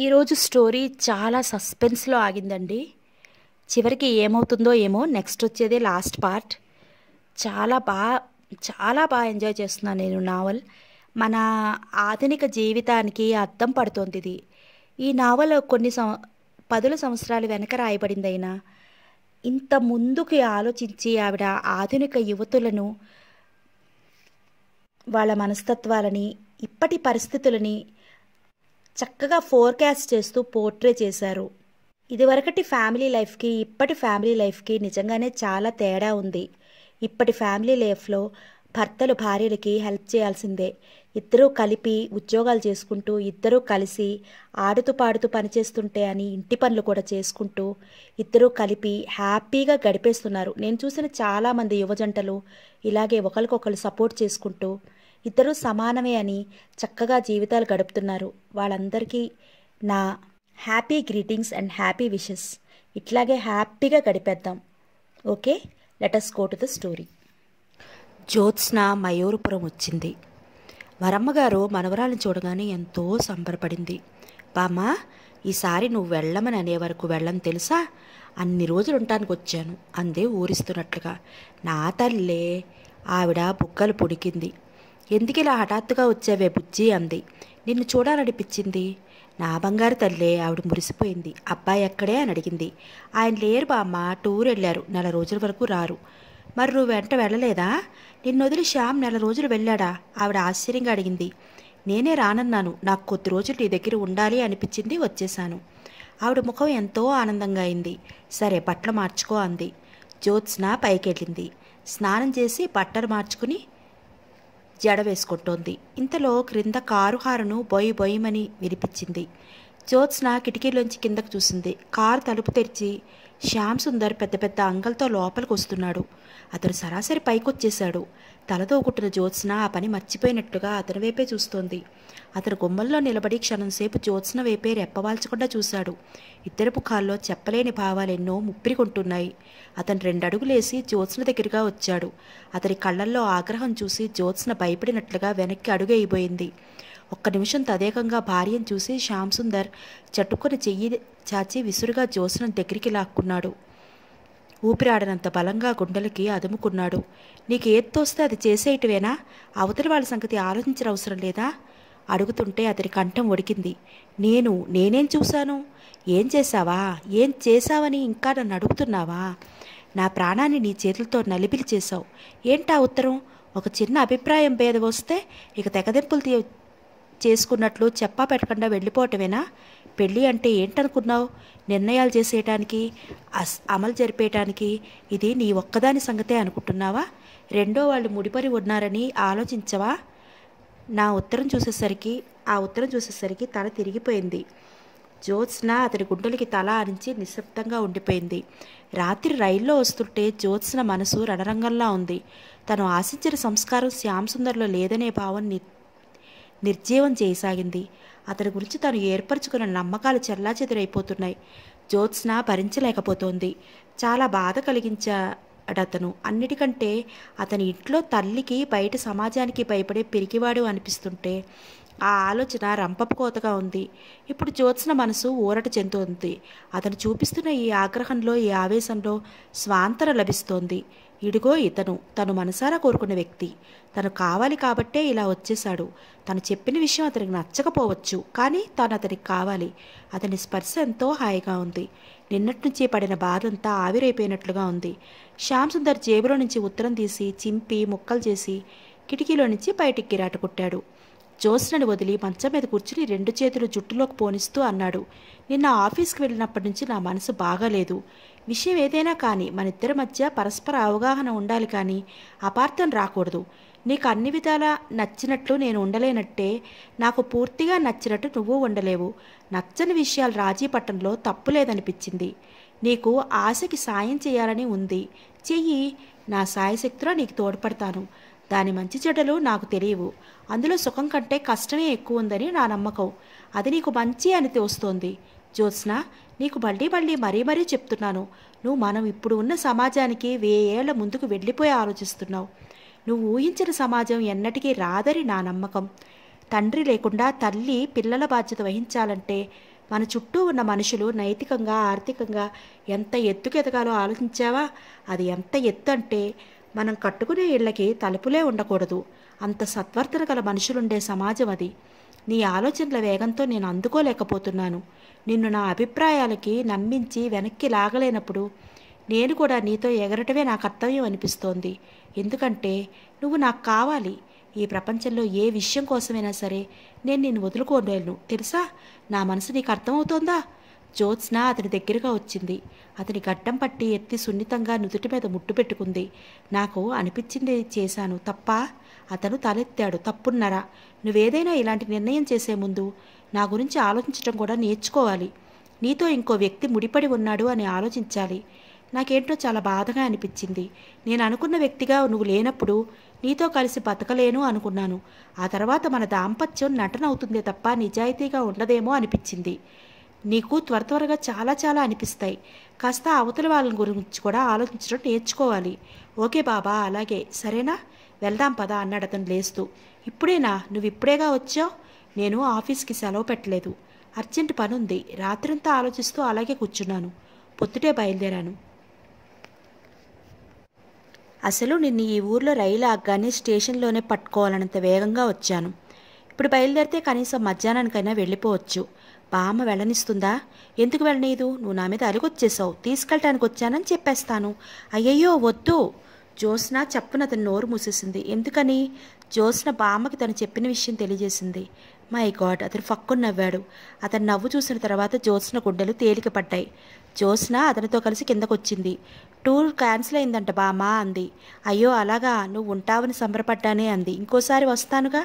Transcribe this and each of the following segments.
ఈరోజు స్టోరీ చాలా సస్పెన్స్లో ఆగిందండి చివరికి ఏమవుతుందో ఏమో నెక్స్ట్ వచ్చేది లాస్ట్ పార్ట్ చాలా బాగా చాలా బాగా ఎంజాయ్ చేస్తున్నాను నేను నావల్ మన ఆధునిక జీవితానికి అర్థం పడుతోంది ఇది ఈ నావల్ కొన్ని సం పదుల సంవత్సరాలు వెనక రాయబడిందైనా ఇంత ముందుకు ఆలోచించి ఆవిడ ఆధునిక యువతులను వాళ్ళ మనస్తత్వాలని ఇప్పటి పరిస్థితులని చక్కగా ఫోర్కాస్ట్ చేస్తూ పోర్ట్రే చేశారు ఇదివరకటి ఫ్యామిలీ లైఫ్కి ఇప్పటి ఫ్యామిలీ లైఫ్కి నిజంగానే చాలా తేడా ఉంది ఇప్పటి ఫ్యామిలీ లైఫ్లో భర్తలు భార్యలకి హెల్ప్ చేయాల్సిందే ఇద్దరూ కలిపి ఉద్యోగాలు చేసుకుంటూ ఇద్దరూ కలిసి ఆడుతూ పాడుతూ పనిచేస్తుంటే అని ఇంటి పనులు కూడా చేసుకుంటూ ఇద్దరూ కలిపి హ్యాపీగా గడిపేస్తున్నారు నేను చూసిన చాలామంది యువజంటలు ఇలాగే ఒకరికొకరు సపోర్ట్ చేసుకుంటూ ఇద్దరూ సమానమే అని చక్కగా జీవితాలు గడుపుతున్నారు వాళ్ళందరికీ నా happy greetings and happy wishes ఇట్లాగే హ్యాపీగా గడిపేద్దాం okay let's go to the story Jyotsna Mayurapuram వచ్చింది వరమ్మగారు మనవరాలను చూడగానే ఎంతో సంబరపడింది బామ్మా ఈసారి నువ్వు వెళ్ళమని అనే వరకు వెళ్ళని తెలుసా అన్ని రోజులు ఉండటానికి వచ్చాను అందే ఊరిస్తున్నట్లుగా నా తల్లే ఆవిడ బుగ్గలు పొడికింది ఎందుకు ఇలా హఠాత్తుగా వచ్చావే బుజ్జి అంది నిన్ను చూడాలనిపించింది నా బంగారు తల్లే ఆవిడ మురిసిపోయింది అబ్బాయి ఎక్కడే అని అడిగింది ఆయన లేరు బామ్మ టూర్ వెళ్ళారు నెల రోజుల వరకు రారు మరి నువ్వు వెంట వెళ్ళలేదా నిన్ను వదిలి శ్యామ్ నెల రోజులు వెళ్ళాడా ఆవిడ ఆశ్చర్యంగా అడిగింది నేనే రానన్నాను నాకు కొద్ది రోజులు నీ దగ్గర ఉండాలి అనిపించింది వచ్చేశాను ఆవిడ ముఖం ఎంతో ఆనందంగా అయింది సరే బట్టలు మార్చుకో అంది జ్యోత్స్న పైకెళ్ళింది స్నానం చేసి బట్టలు మార్చుకుని జడ వేసుకుంటోంది ఇంతలో క్రింద కారు హారను బొయ్యి బొయ్యమని వినిపించింది జ్యోత్స్న కిటికీలోంచి కిందకు చూసింది కారు తలుపు తెరిచి శ్యామ్ సుందర్ పెద్ద పెద్ద అంగల్తో లోపలికి వస్తున్నాడు అతను సరాసరి పైకొచ్చేశాడు తలతో కుట్టిన జ్యోత్స్న ఆ పని మర్చిపోయినట్టుగా అతని వైపే చూస్తోంది అతని గుమ్మల్లో నిలబడి క్షణం సేపు జ్యోత్స్న వైపే రెప్పవాల్చకుండా చూశాడు ఇద్దరు ముఖాల్లో చెప్పలేని భావాలెన్నో ముప్పిరికొంటున్నాయి అతను రెండడుగులేసి జ్యోత్స్న దగ్గరగా వచ్చాడు అతని కళ్ళల్లో ఆగ్రహం చూసి జ్యోత్స్న భయపడినట్లుగా వెనక్కి అడుగైపోయింది ఒక్క నిమిషం తదేకంగా భార్యను చూసి శ్యామ్ సుందర్ చట్టుకొని చెయ్యి చాచి విసురుగా జ్యోత్స్న దగ్గరికి లాక్కున్నాడు ఊపిరాడనంత బలంగా గుండెలకి అదుముకున్నాడు నీకు ఏది తోస్తే అది చేసేయటవేనా అవతలి వాళ్ళ సంగతి ఆలోచించిన అవసరం లేదా అడుగుతుంటే అతని కంఠం ఒడికింది నేను నేనేం చూశాను ఏం చేశావా ఏం చేశావని ఇంకా నన్ను అడుగుతున్నావా నా ప్రాణాన్ని నీ చేతులతో నలిపిలి చేశావు ఏంటా ఉత్తరం ఒక చిన్న అభిప్రాయం భేదం వస్తే ఇక తెగదెంపులు చేసుకున్నట్లు చెప్పా పెట్టకుండా వెళ్ళిపోవటమేనా పెళ్ళి అంటే ఏంటనుకున్నావు నిర్ణయాలు చేసేయటానికి అస్ అమలు జరిపేయటానికి ఇది నీ ఒక్కదాని సంగతే అనుకుంటున్నావా రెండో వాళ్ళు ముడిపడి ఉన్నారని ఆలోచించవా నా ఉత్తరం చూసేసరికి ఆ ఉత్తరం చూసేసరికి తల తిరిగిపోయింది జ్యోత్స్న అతడి గుండెలకి తల అరించి నిశ్శబ్దంగా ఉండిపోయింది రాత్రి రైల్లో వస్తుంటే జ్యోత్స్న మనసు రణరంగంలా ఉంది తను ఆశించిన సంస్కారం శ్యామసుందర్లో లేదనే భావం నిర్జీవం చేయసాగింది అతని గురించి తాను ఏర్పరచుకున్న నమ్మకాలు చెల్లాచెదురైపోతున్నాయి జ్యోత్స్న భరించలేకపోతోంది చాలా బాధ కలిగించాడతను అన్నిటికంటే అతని ఇంట్లో తల్లికి బయట సమాజానికి భయపడే పిరికివాడు అనిపిస్తుంటే ఆ ఆలోచన రంపపు కోతగా ఉంది ఇప్పుడు జ్యోత్స్న మనసు ఊరట చెందుతుంది అతను చూపిస్తున్న ఈ ఆగ్రహంలో ఈ ఆవేశంలో స్వాంతర లభిస్తోంది ఇడుగో ఇతను తను మనసారా కోరుకున్న వ్యక్తి తను కావాలి కాబట్టే ఇలా వచ్చేశాడు తను చెప్పిన విషయం అతనికి నచ్చకపోవచ్చు కానీ తాను అతనికి కావాలి అతని స్పర్శ ఎంతో హాయిగా ఉంది నిన్నటి నుంచి పడిన బాధంతా ఆవిరైపోయినట్లుగా ఉంది శ్యామ్ సుందర్ జేబులో నుంచి ఉత్తరం తీసి చింపి ముక్కలు చేసి కిటికీలో నుంచి బయటికి కిరాటకుట్టాడు జోస్నని వదిలి మంచం మీద కూర్చుని రెండు చేతులు జుట్టులోకి పోనిస్తూ అన్నాడు నిన్న ఆఫీస్కి వెళ్ళినప్పటి నుంచి నా మనసు బాగాలేదు విషయం ఏదైనా కానీ మన ఇద్దరి మధ్య పరస్పర అవగాహన ఉండాలి కానీ అపార్థం రాకూడదు నీకు అన్ని విధాలా నచ్చినట్లు నేను ఉండలేనట్టే నాకు పూర్తిగా నచ్చినట్టు నువ్వు ఉండలేవు నచ్చని విషయాలు రాజీ పట్టంలో తప్పులేదనిపించింది నీకు ఆశకి సాయం చేయాలని ఉంది చెయ్యి నా సాయశక్తిలో నీకు తోడ్పడతాను దాని మంచి చెడ్డలు నాకు తెలియవు అందులో సుఖం కంటే కష్టమే ఎక్కువ ఉందని నా నమ్మకం అది నీకు మంచి అని తోస్తోంది జ్యోత్స్న నీకు మళ్ళీ మళ్ళీ మరీ మరీ చెప్తున్నాను నువ్వు మనం ఇప్పుడు ఉన్న సమాజానికి ఏళ్ల ముందుకు వెళ్ళిపోయి ఆలోచిస్తున్నావు నువ్వు ఊహించిన సమాజం ఎన్నటికీ రాదని నా నమ్మకం తండ్రి లేకుండా తల్లి పిల్లల బాధ్యత వహించాలంటే మన చుట్టూ ఉన్న మనుషులు నైతికంగా ఆర్థికంగా ఎంత ఎత్తుకు ఎదగాలో ఆలోచించావా అది ఎంత ఎత్తు అంటే మనం కట్టుకునే ఇళ్ళకి తలుపులే ఉండకూడదు అంత సత్వర్తన గల మనుషులుండే సమాజం అది నీ ఆలోచనల వేగంతో నేను అందుకోలేకపోతున్నాను నిన్ను నా అభిప్రాయాలకి నమ్మించి వెనక్కి లాగలేనప్పుడు నేను కూడా నీతో ఎగరటమే నా కర్తవ్యం అనిపిస్తోంది ఎందుకంటే నువ్వు నాకు కావాలి ఈ ప్రపంచంలో ఏ విషయం కోసమైనా సరే నేను నిన్ను వదులుకోలేను తెలుసా నా మనసు నీకు అర్థమవుతోందా జ్యోత్స్న అతని దగ్గరగా వచ్చింది అతని గడ్డం పట్టి ఎత్తి సున్నితంగా నుదుటి మీద ముట్టు పెట్టుకుంది నాకు అనిపించింది చేశాను తప్ప అతను తలెత్తాడు తప్పున్నరా నువ్వేదైనా ఇలాంటి నిర్ణయం చేసే ముందు నా గురించి ఆలోచించడం కూడా నేర్చుకోవాలి నీతో ఇంకో వ్యక్తి ముడిపడి ఉన్నాడు అని ఆలోచించాలి నాకేంటో చాలా బాధగా అనిపించింది నేను అనుకున్న వ్యక్తిగా నువ్వు లేనప్పుడు నీతో కలిసి బతకలేను అనుకున్నాను ఆ తర్వాత మన దాంపత్యం నటన అవుతుందే తప్ప నిజాయితీగా ఉండదేమో అనిపించింది నీకు త్వర త్వరగా చాలా చాలా అనిపిస్తాయి కాస్త అవతల వాళ్ళని గురించి కూడా ఆలోచించడం నేర్చుకోవాలి ఓకే బాబా అలాగే సరేనా వెళ్దాం పదా అన్నాడు అతను లేస్తూ ఇప్పుడేనా నువ్వు ఇప్పుడేగా వచ్చావు నేను ఆఫీస్కి సెలవు పెట్టలేదు అర్జెంట్ పనుంది రాత్రంతా ఆలోచిస్తూ అలాగే కూర్చున్నాను పొద్దుటే బయలుదేరాను అసలు నిన్ను ఈ ఊర్లో రైలు ఆగ్గానే స్టేషన్లోనే పట్టుకోవాలనంత వేగంగా వచ్చాను ఇప్పుడు బయలుదేరితే కనీసం మధ్యాహ్నానికైనా వెళ్ళిపోవచ్చు బామ్మ వెళ్ళనిస్తుందా ఎందుకు వెళ్ళనీదు నువ్వు నా మీద అలుగొచ్చేసావు తీసుకెళ్ళటానికి వచ్చానని చెప్పేస్తాను అయ్యయ్యో వద్దు జ్యోత్స్న చప్పున అతని నోరు మూసేసింది ఎందుకని జ్యోత్స్న బామ్మకి తను చెప్పిన విషయం తెలియజేసింది మై గాడ్ అతను ఫక్కును నవ్వాడు అతను నవ్వు చూసిన తర్వాత జ్యోత్స్న గుడ్డలు తేలిక పడ్డాయి జ్యోత్స్న అతనితో కలిసి కిందకొచ్చింది టూర్ క్యాన్సిల్ అయిందంట బామా అంది అయ్యో అలాగా నువ్వు ఉంటావని సంబరపడ్డానే అంది ఇంకోసారి వస్తానుగా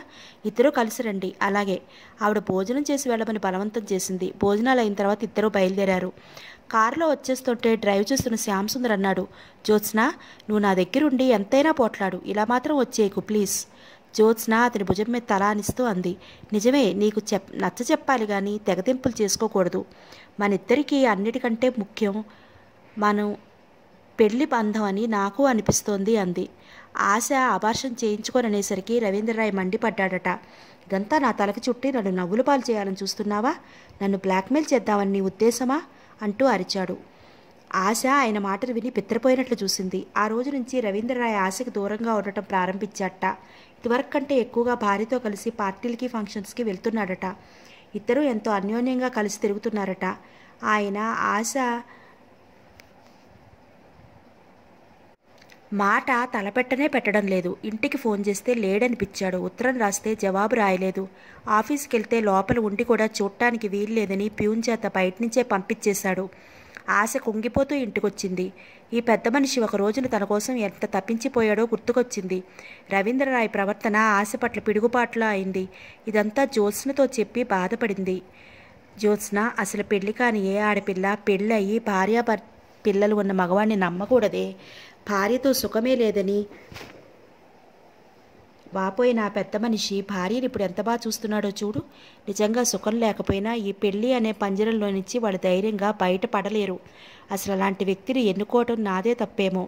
ఇద్దరూ కలిసి రండి అలాగే ఆవిడ భోజనం చేసి వెళ్ళమని బలవంతం చేసింది భోజనాలు అయిన తర్వాత ఇద్దరూ బయలుదేరారు కారులో వచ్చేస్తుంటే డ్రైవ్ చేస్తున్న సుందర్ అన్నాడు జ్యోత్స్న నువ్వు నా దగ్గరుండి ఎంతైనా పోట్లాడు ఇలా మాత్రం వచ్చేయకు ప్లీజ్ జ్యోత్స్న అతని భుజం మీద తల అనిస్తూ అంది నిజమే నీకు చెప్ నచ్చ చెప్పాలి కానీ తెగతింపులు చేసుకోకూడదు మనిద్దరికీ అన్నిటికంటే ముఖ్యం మనం పెళ్లి బంధం అని నాకు అనిపిస్తోంది అంది ఆశ ఆభాషం చేయించుకొని అనేసరికి రవీంద్రరాయ్ మండిపడ్డాడట ఇదంతా నా తలకి చుట్టి నన్ను నవ్వులు పాలు చేయాలని చూస్తున్నావా నన్ను బ్లాక్మెయిల్ చేద్దామని నీ ఉద్దేశమా అంటూ అరిచాడు ఆశ ఆయన మాటలు విని పెత్తరపోయినట్లు చూసింది ఆ రోజు నుంచి రవీంద్రరాయ్ ఆశకు దూరంగా ఉండటం ప్రారంభించట ఇదివరకు కంటే ఎక్కువగా భార్యతో కలిసి పార్టీలకి ఫంక్షన్స్కి వెళ్తున్నాడట ఇద్దరూ ఎంతో అన్యోన్యంగా కలిసి తిరుగుతున్నారట ఆయన ఆశ మాట తలపెట్టనే పెట్టడం లేదు ఇంటికి ఫోన్ చేస్తే లేడనిపించాడు ఉత్తరం రాస్తే జవాబు రాయలేదు ఆఫీస్కి వెళ్తే లోపల ఉండి కూడా చూడటానికి వీల్లేదని ప్యూన్ చేత బయట నుంచే పంపించేశాడు ఆశ కుంగిపోతూ ఇంటికొచ్చింది ఈ పెద్ద మనిషి ఒక రోజున తన కోసం ఎంత తప్పించిపోయాడో గుర్తుకొచ్చింది రవీంద్రరాయ్ ప్రవర్తన ఆశ పట్ల పిడుగుపాట్లో అయింది ఇదంతా జ్యోత్స్నతో చెప్పి బాధపడింది జ్యోత్స్న అసలు పెళ్లి కాని ఏ ఆడపిల్ల పెళ్ళయి భార్యాభర్ పిల్లలు ఉన్న మగవాణ్ణి నమ్మకూడదే భార్యతో సుఖమే లేదని బాపోయి నా పెద్ద మనిషి భార్యని ఇప్పుడు ఎంత బాగా చూస్తున్నాడో చూడు నిజంగా సుఖం లేకపోయినా ఈ పెళ్ళి అనే పంజరంలో నుంచి వాళ్ళు ధైర్యంగా బయటపడలేరు అసలు అలాంటి వ్యక్తిని ఎన్నుకోవటం నాదే తప్పేమో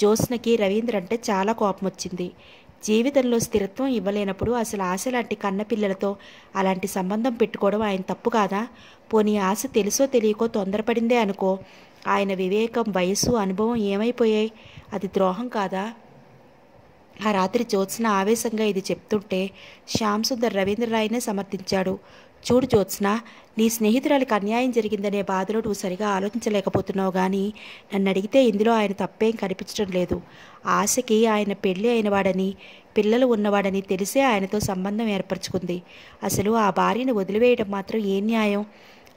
జ్యోత్స్నకి రవీంద్ర అంటే చాలా కోపం వచ్చింది జీవితంలో స్థిరత్వం ఇవ్వలేనప్పుడు అసలు ఆశ లాంటి కన్నపిల్లలతో అలాంటి సంబంధం పెట్టుకోవడం ఆయన తప్పు కాదా పోనీ ఆశ తెలుసో తెలియకో తొందరపడిందే అనుకో ఆయన వివేకం వయస్సు అనుభవం ఏమైపోయాయి అది ద్రోహం కాదా ఆ రాత్రి జ్యోత్స్న ఆవేశంగా ఇది చెప్తుంటే శ్యామ్ సుందర్ రవీంద్రరాయనే సమర్థించాడు చూడు జ్యోత్స్న నీ స్నేహితురాలికి అన్యాయం జరిగిందనే బాధలో నువ్వు సరిగా ఆలోచించలేకపోతున్నావు కానీ నన్ను అడిగితే ఇందులో ఆయన తప్పేం కనిపించడం లేదు ఆశకి ఆయన పెళ్ళి అయినవాడని పిల్లలు ఉన్నవాడని తెలిసే ఆయనతో సంబంధం ఏర్పరచుకుంది అసలు ఆ భార్యను వదిలివేయడం మాత్రం ఏ న్యాయం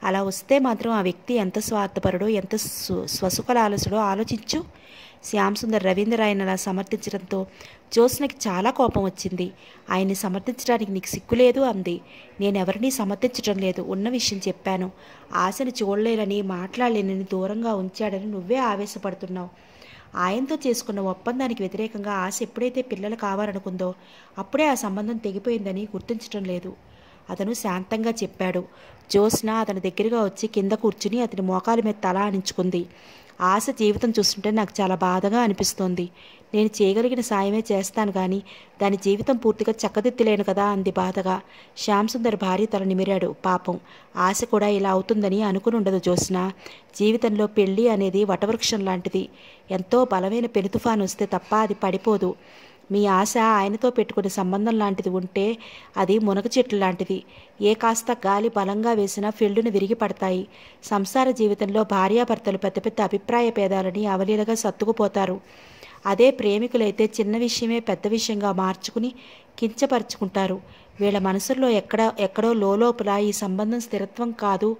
అలా వస్తే మాత్రం ఆ వ్యక్తి ఎంత స్వార్థపరుడో ఎంత స్వసుఖలాలసుడో ఆలోచించు శ్యాంసుందర్ రవీంద్ర ఆయన అలా సమర్థించడంతో జ్యోత్స్నకి చాలా కోపం వచ్చింది ఆయన్ని సమర్థించడానికి నీకు సిక్కు లేదు అంది ఎవరిని సమర్థించడం లేదు ఉన్న విషయం చెప్పాను ఆశను చూడలేనని మాట్లాడలేనని దూరంగా ఉంచాడని నువ్వే ఆవేశపడుతున్నావు ఆయనతో చేసుకున్న ఒప్పందానికి వ్యతిరేకంగా ఆశ ఎప్పుడైతే పిల్లలు కావాలనుకుందో అప్పుడే ఆ సంబంధం తెగిపోయిందని గుర్తించడం లేదు అతను శాంతంగా చెప్పాడు జ్యోత్స్న అతని దగ్గరగా వచ్చి కింద కూర్చుని అతని మోకాల మీద తల అణించుకుంది ఆశ జీవితం చూస్తుంటే నాకు చాలా బాధగా అనిపిస్తోంది నేను చేయగలిగిన సాయమే చేస్తాను కానీ దాని జీవితం పూర్తిగా చక్కదిద్దలేను కదా అంది బాధగా సుందర్ భార్య తల నిమిరాడు పాపం ఆశ కూడా ఇలా అవుతుందని అనుకుని ఉండదు జ్యోత్స్న జీవితంలో పెళ్ళి అనేది వటవృక్షం లాంటిది ఎంతో బలమైన పెను తుఫాను వస్తే తప్ప అది పడిపోదు మీ ఆశ ఆయనతో పెట్టుకునే సంబంధం లాంటిది ఉంటే అది మునగ చెట్టు లాంటిది ఏ కాస్త గాలి బలంగా వేసినా ఫీల్డును విరిగి పడతాయి సంసార జీవితంలో భార్యాభర్తలు పెద్ద పెద్ద అభిప్రాయ భేదాలని అవలీలగా సత్తుకుపోతారు అదే ప్రేమికులైతే చిన్న విషయమే పెద్ద విషయంగా మార్చుకుని కించపరుచుకుంటారు వీళ్ళ మనసుల్లో ఎక్కడ ఎక్కడో లోపల ఈ సంబంధం స్థిరత్వం కాదు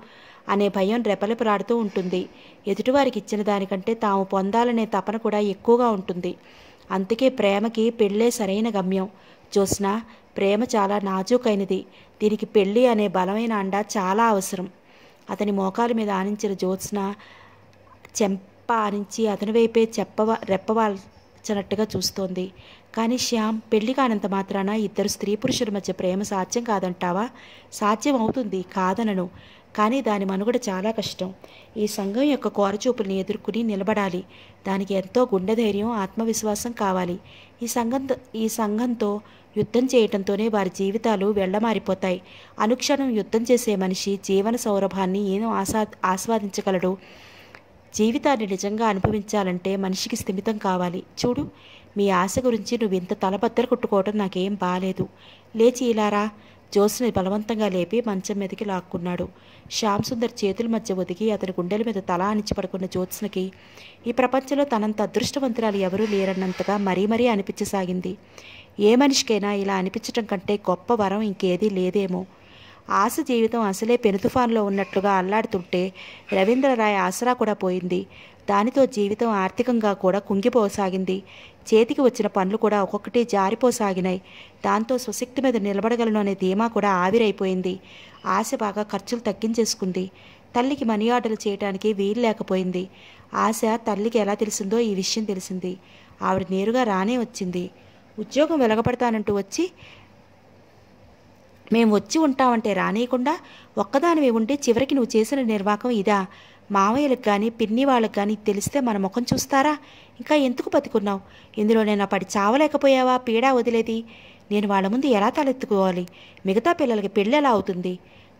అనే భయం రెపలెపలాడుతూ ఉంటుంది ఎదుటివారికి ఇచ్చిన దానికంటే తాము పొందాలనే తపన కూడా ఎక్కువగా ఉంటుంది అందుకే ప్రేమకి పెళ్ళే సరైన గమ్యం జ్యోత్స్న ప్రేమ చాలా నాజూకైనది దీనికి పెళ్ళి అనే బలమైన అండ చాలా అవసరం అతని మోకాల మీద ఆనించిన జ్యోత్స్న చెంప ఆనించి అతని వైపే చెప్పవ రెప్పవాల్చినట్టుగా చూస్తోంది కానీ శ్యామ్ పెళ్లి కానంత మాత్రాన ఇద్దరు స్త్రీ పురుషుల మధ్య ప్రేమ సాధ్యం కాదంటావా సాధ్యం అవుతుంది కాదనను కానీ దాని మనుగడ చాలా కష్టం ఈ సంఘం యొక్క కోరచూపుల్ని ఎదుర్కొని నిలబడాలి దానికి ఎంతో గుండె ధైర్యం ఆత్మవిశ్వాసం కావాలి ఈ సంఘం ఈ సంఘంతో యుద్ధం చేయటంతోనే వారి జీవితాలు వెళ్ళమారిపోతాయి అనుక్షణం యుద్ధం చేసే మనిషి జీవన సౌరభాన్ని ఏం ఆసా ఆస్వాదించగలడు జీవితాన్ని నిజంగా అనుభవించాలంటే మనిషికి స్థిమితం కావాలి చూడు మీ ఆశ గురించి నువ్వు ఇంత తలబద్దలు కొట్టుకోవడం నాకేం బాగాలేదు లేచి ఇలారా జోస్ని బలవంతంగా లేపి మంచం మీదకి లాక్కున్నాడు శ్యామ్ సుందర్ చేతుల మధ్య ఒదిగి అతని గుండెల మీద తల అణిచి పడుకున్న జ్యోత్స్నకి ఈ ప్రపంచంలో తనంత అదృష్టవంతురాలు ఎవరూ లేరన్నంతగా మరీ మరీ అనిపించసాగింది ఏ మనిషికైనా ఇలా అనిపించటం కంటే గొప్ప వరం ఇంకేదీ లేదేమో ఆశ జీవితం అసలే పెనుతుఫాన్లో ఉన్నట్లుగా అల్లాడుతుంటే రవీంద్రరాయ్ ఆసరా కూడా పోయింది దానితో జీవితం ఆర్థికంగా కూడా కుంగిపోసాగింది చేతికి వచ్చిన పనులు కూడా ఒక్కొక్కటి జారిపోసాగినాయి దాంతో స్వశక్తి మీద నిలబడగలను అనే ధీమా కూడా ఆవిరైపోయింది ఆశ బాగా ఖర్చులు తగ్గించేసుకుంది తల్లికి మనీ ఆర్డర్లు చేయడానికి వీలు లేకపోయింది ఆశ తల్లికి ఎలా తెలిసిందో ఈ విషయం తెలిసింది ఆవిడ నేరుగా రానే వచ్చింది ఉద్యోగం వెలగబడతానంటూ వచ్చి మేము వచ్చి ఉంటామంటే రానియకుండా ఒక్కదానివి ఉండి చివరికి నువ్వు చేసిన నిర్వాహకం ఇదా మావయ్యలకు కానీ పిన్ని వాళ్ళకు కానీ తెలిస్తే మన ముఖం చూస్తారా ఇంకా ఎందుకు బతుకున్నావు ఇందులో నేను పడి చావలేకపోయావా పీడా వదిలేది నేను వాళ్ళ ముందు ఎలా తలెత్తుకోవాలి మిగతా పిల్లలకి పెళ్ళి ఎలా అవుతుంది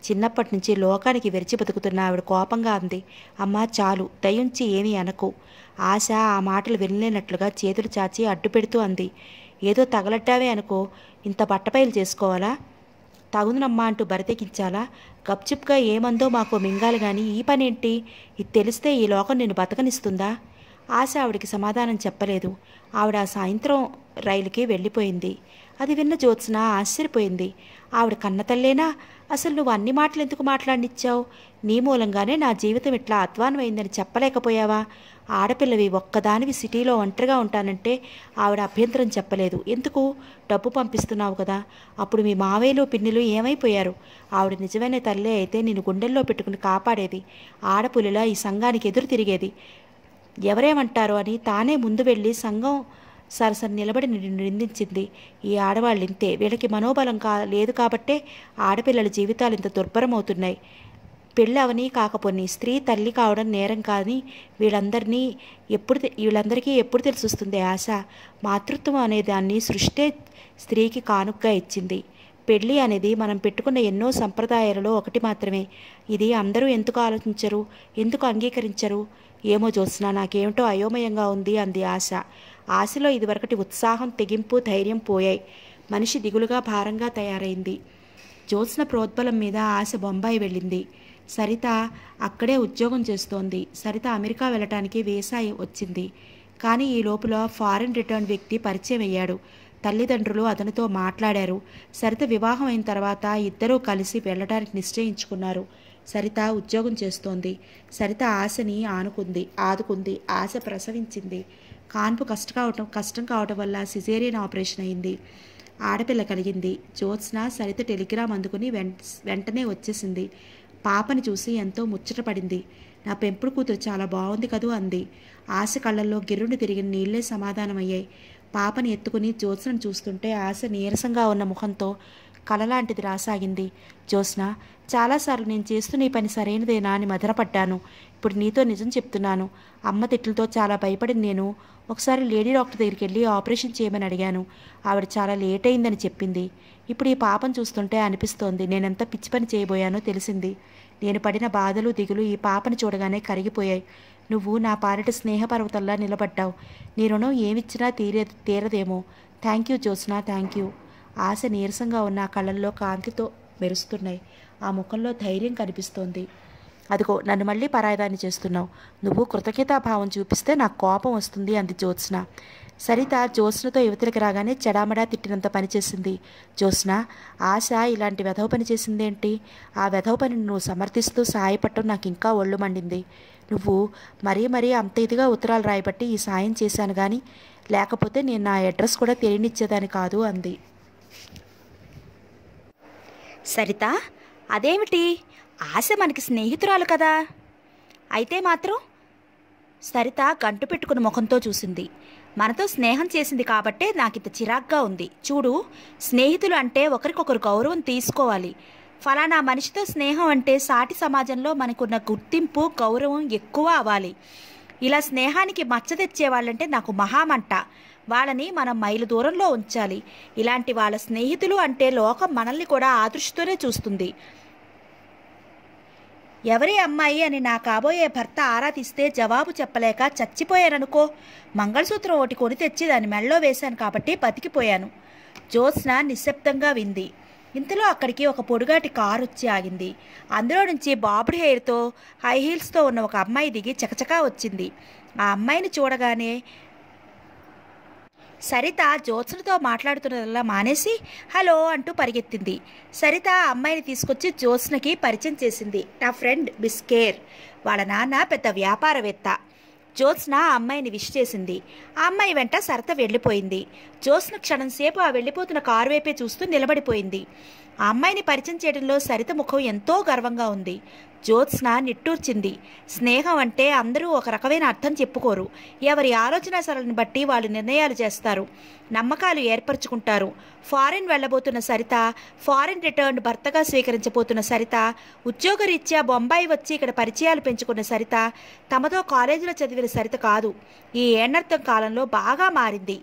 చిన్నప్పటి నుంచి లోకానికి విరిచి బతుకుతున్న ఆవిడ కోపంగా అంది అమ్మ చాలు దయుంచి ఏమీ అనకు ఆశ ఆ మాటలు వినలేనట్లుగా చేతులు చాచి అడ్డు పెడుతూ అంది ఏదో తగలట్టావే అనుకో ఇంత బట్టపైలు చేసుకోవాలా తాగుదునమ్మా అంటూ బరతెకించాలా గప్చుప్గా ఏమందో మాకు మింగాలి కానీ ఈ పనేంటి ఇది తెలిస్తే ఈ లోకం నేను బతకనిస్తుందా ఆశ ఆవిడికి సమాధానం చెప్పలేదు ఆవిడ ఆ సాయంత్రం రైలుకి వెళ్ళిపోయింది అది విన్న జ్యోత్స్న ఆశ్చర్యపోయింది ఆవిడ కన్నతల్లేనా అసలు నువ్వు అన్ని మాటలు ఎందుకు మాట్లాడినిచ్చావు నీ మూలంగానే నా జీవితం ఇట్లా అధ్వానమైందని చెప్పలేకపోయావా ఆడపిల్లవి ఒక్కదానివి సిటీలో ఒంటరిగా ఉంటానంటే ఆవిడ అభ్యంతరం చెప్పలేదు ఎందుకు డబ్బు పంపిస్తున్నావు కదా అప్పుడు మీ మావయ్యలు పిన్నిలు ఏమైపోయారు ఆవిడ నిజమైన తల్లే అయితే నేను గుండెల్లో పెట్టుకుని కాపాడేది ఆడపులిలా ఈ సంఘానికి ఎదురు తిరిగేది ఎవరేమంటారు అని తానే ముందు వెళ్ళి సంఘం సరసన నిలబడి నిందించింది ఈ ఆడవాళ్ళింతే వీళ్ళకి మనోబలం కా లేదు కాబట్టే ఆడపిల్లల జీవితాలు ఇంత దుర్భరమవుతున్నాయి పెళ్ళవని కాకపోని స్త్రీ తల్లి కావడం నేరం కానీ వీళ్ళందరినీ ఎప్పుడు వీళ్ళందరికీ ఎప్పుడు తెలిసిస్తుంది ఆశ మాతృత్వం అనే దాన్ని సృష్టే స్త్రీకి కానుకగా ఇచ్చింది పెళ్ళి అనేది మనం పెట్టుకున్న ఎన్నో సంప్రదాయాలలో ఒకటి మాత్రమే ఇది అందరూ ఎందుకు ఆలోచించరు ఎందుకు అంగీకరించరు ఏమో చూసినా నాకేమిటో అయోమయంగా ఉంది అంది ఆశ ఆశలో ఇదివరకటి ఉత్సాహం తెగింపు ధైర్యం పోయాయి మనిషి దిగులుగా భారంగా తయారైంది జ్యోత్స్న ప్రోద్బలం మీద ఆశ బొంబాయి వెళ్ళింది సరిత అక్కడే ఉద్యోగం చేస్తోంది సరిత అమెరికా వెళ్ళటానికి వీసా వచ్చింది కానీ ఈ లోపల ఫారిన్ రిటర్న్ వ్యక్తి పరిచయం అయ్యాడు తల్లిదండ్రులు అతనితో మాట్లాడారు సరిత వివాహం అయిన తర్వాత ఇద్దరూ కలిసి వెళ్ళడానికి నిశ్చయించుకున్నారు సరిత ఉద్యోగం చేస్తోంది సరిత ఆశని ఆనుకుంది ఆదుకుంది ఆశ ప్రసవించింది కాన్పు కష్ట కావటం కష్టం కావటం వల్ల సిజేరియన్ ఆపరేషన్ అయింది ఆడపిల్ల కలిగింది జ్యోత్స్న సరిత టెలిగ్రామ్ అందుకుని వెంటనే వచ్చేసింది పాపని చూసి ఎంతో ముచ్చటపడింది నా పెంపుడు కూతురు చాలా బాగుంది కదూ అంది ఆశ కళ్ళల్లో గిర్రుని తిరిగిన నీళ్లే సమాధానమయ్యాయి పాపని ఎత్తుకుని జ్యోత్స్నను చూస్తుంటే ఆశ నీరసంగా ఉన్న ముఖంతో కలలాంటిది రాసాగింది జ్యోత్స్న చాలాసార్లు నేను చేస్తున్న ఈ పని సరైనదేనా అని మధురపడ్డాను ఇప్పుడు నీతో నిజం చెప్తున్నాను అమ్మ తిట్లతో చాలా భయపడింది నేను ఒకసారి లేడీ డాక్టర్ దగ్గరికి వెళ్ళి ఆపరేషన్ చేయమని అడిగాను ఆవిడ చాలా లేట్ అయిందని చెప్పింది ఇప్పుడు ఈ పాపను చూస్తుంటే అనిపిస్తోంది నేనెంత పిచ్చి పని చేయబోయానో తెలిసింది నేను పడిన బాధలు దిగులు ఈ పాపను చూడగానే కరిగిపోయాయి నువ్వు నా పారిట స్నేహపర్వతంలా నిలబడ్డావు నీ రుణం ఏమిచ్చినా తీరే తీరదేమో thank you Jyotsna thank you ఆశ నీరసంగా ఉన్న ఆ కళ్ళల్లో కాంతితో మెరుస్తున్నాయి ఆ ముఖంలో ధైర్యం కనిపిస్తోంది అదిగో నన్ను మళ్ళీ పరాయదాన్ని చేస్తున్నావు నువ్వు కృతజ్ఞతాభావం చూపిస్తే నాకు కోపం వస్తుంది అంది జ్యోత్స్న సరిత జ్యోత్స్నతో యువతలకు రాగానే చెడామడా తిట్టినంత పనిచేసింది జ్యోత్స్న ఆశ ఇలాంటి వెధవ పని చేసిందేంటి ఆ వెధవ పనిని నువ్వు సమర్థిస్తూ సహాయపడటం నాకు ఇంకా ఒళ్ళు మండింది నువ్వు మరీ మరీ అంత ఇదిగా ఉత్తరాలు రాయబట్టి ఈ సాయం చేశాను కానీ లేకపోతే నేను నా అడ్రస్ కూడా తెలియనిచ్చేదాని కాదు అంది సరిత అదేమిటి ఆశ మనకి స్నేహితురాలు కదా అయితే మాత్రం సరిత గంటు పెట్టుకుని ముఖంతో చూసింది మనతో స్నేహం చేసింది కాబట్టే నాకింత చిరాగ్గా ఉంది చూడు స్నేహితులు అంటే ఒకరికొకరు గౌరవం తీసుకోవాలి ఫలానా మనిషితో స్నేహం అంటే సాటి సమాజంలో మనకున్న గుర్తింపు గౌరవం ఎక్కువ అవ్వాలి ఇలా స్నేహానికి మచ్చ తెచ్చే వాళ్ళంటే నాకు మహామంట వాళ్ళని మనం మైలు దూరంలో ఉంచాలి ఇలాంటి వాళ్ళ స్నేహితులు అంటే లోకం మనల్ని కూడా ఆదృష్టితోనే చూస్తుంది ఎవరి అమ్మాయి అని నా కాబోయే భర్త ఆరా తీస్తే జవాబు చెప్పలేక చచ్చిపోయాననుకో మంగళసూత్రం ఒకటి కొని తెచ్చి దాని మెళ్ళలో వేశాను కాబట్టి బతికిపోయాను జ్యోత్స్న నిశ్శబ్దంగా వింది ఇంతలో అక్కడికి ఒక పొడుగాటి కారు వచ్చి ఆగింది అందులో నుంచి బాబుడ్ హెయిర్తో హై హీల్స్తో ఉన్న ఒక అమ్మాయి దిగి చకచకా వచ్చింది ఆ అమ్మాయిని చూడగానే సరిత జ్యోత్స్నతో మాట్లాడుతున్నదల్లా మానేసి హలో అంటూ పరిగెత్తింది సరిత అమ్మాయిని తీసుకొచ్చి జ్యోత్స్నకి పరిచయం చేసింది నా ఫ్రెండ్ మిస్ కేర్ వాళ్ళ నాన్న పెద్ద వ్యాపారవేత్త జ్యోత్స్న ఆ అమ్మాయిని విష్ చేసింది ఆ అమ్మాయి వెంట సరత వెళ్ళిపోయింది జ్యోత్స్న క్షణం సేపు ఆ వెళ్ళిపోతున్న కారు వైపే చూస్తూ నిలబడిపోయింది ఆ అమ్మాయిని పరిచయం చేయడంలో సరిత ముఖం ఎంతో గర్వంగా ఉంది జ్యోత్స్న నిట్టూర్చింది స్నేహం అంటే అందరూ ఒక రకమైన అర్థం చెప్పుకోరు ఎవరి ఆలోచన సరళిని బట్టి వాళ్ళు నిర్ణయాలు చేస్తారు నమ్మకాలు ఏర్పరచుకుంటారు ఫారిన్ వెళ్ళబోతున్న సరిత ఫారిన్ రిటర్న్ భర్తగా స్వీకరించబోతున్న సరిత ఉద్యోగరీత్యా బొంబాయి వచ్చి ఇక్కడ పరిచయాలు పెంచుకున్న సరిత తమతో కాలేజీలో చదివిన సరిత కాదు ఈ ఏనర్థం కాలంలో బాగా మారింది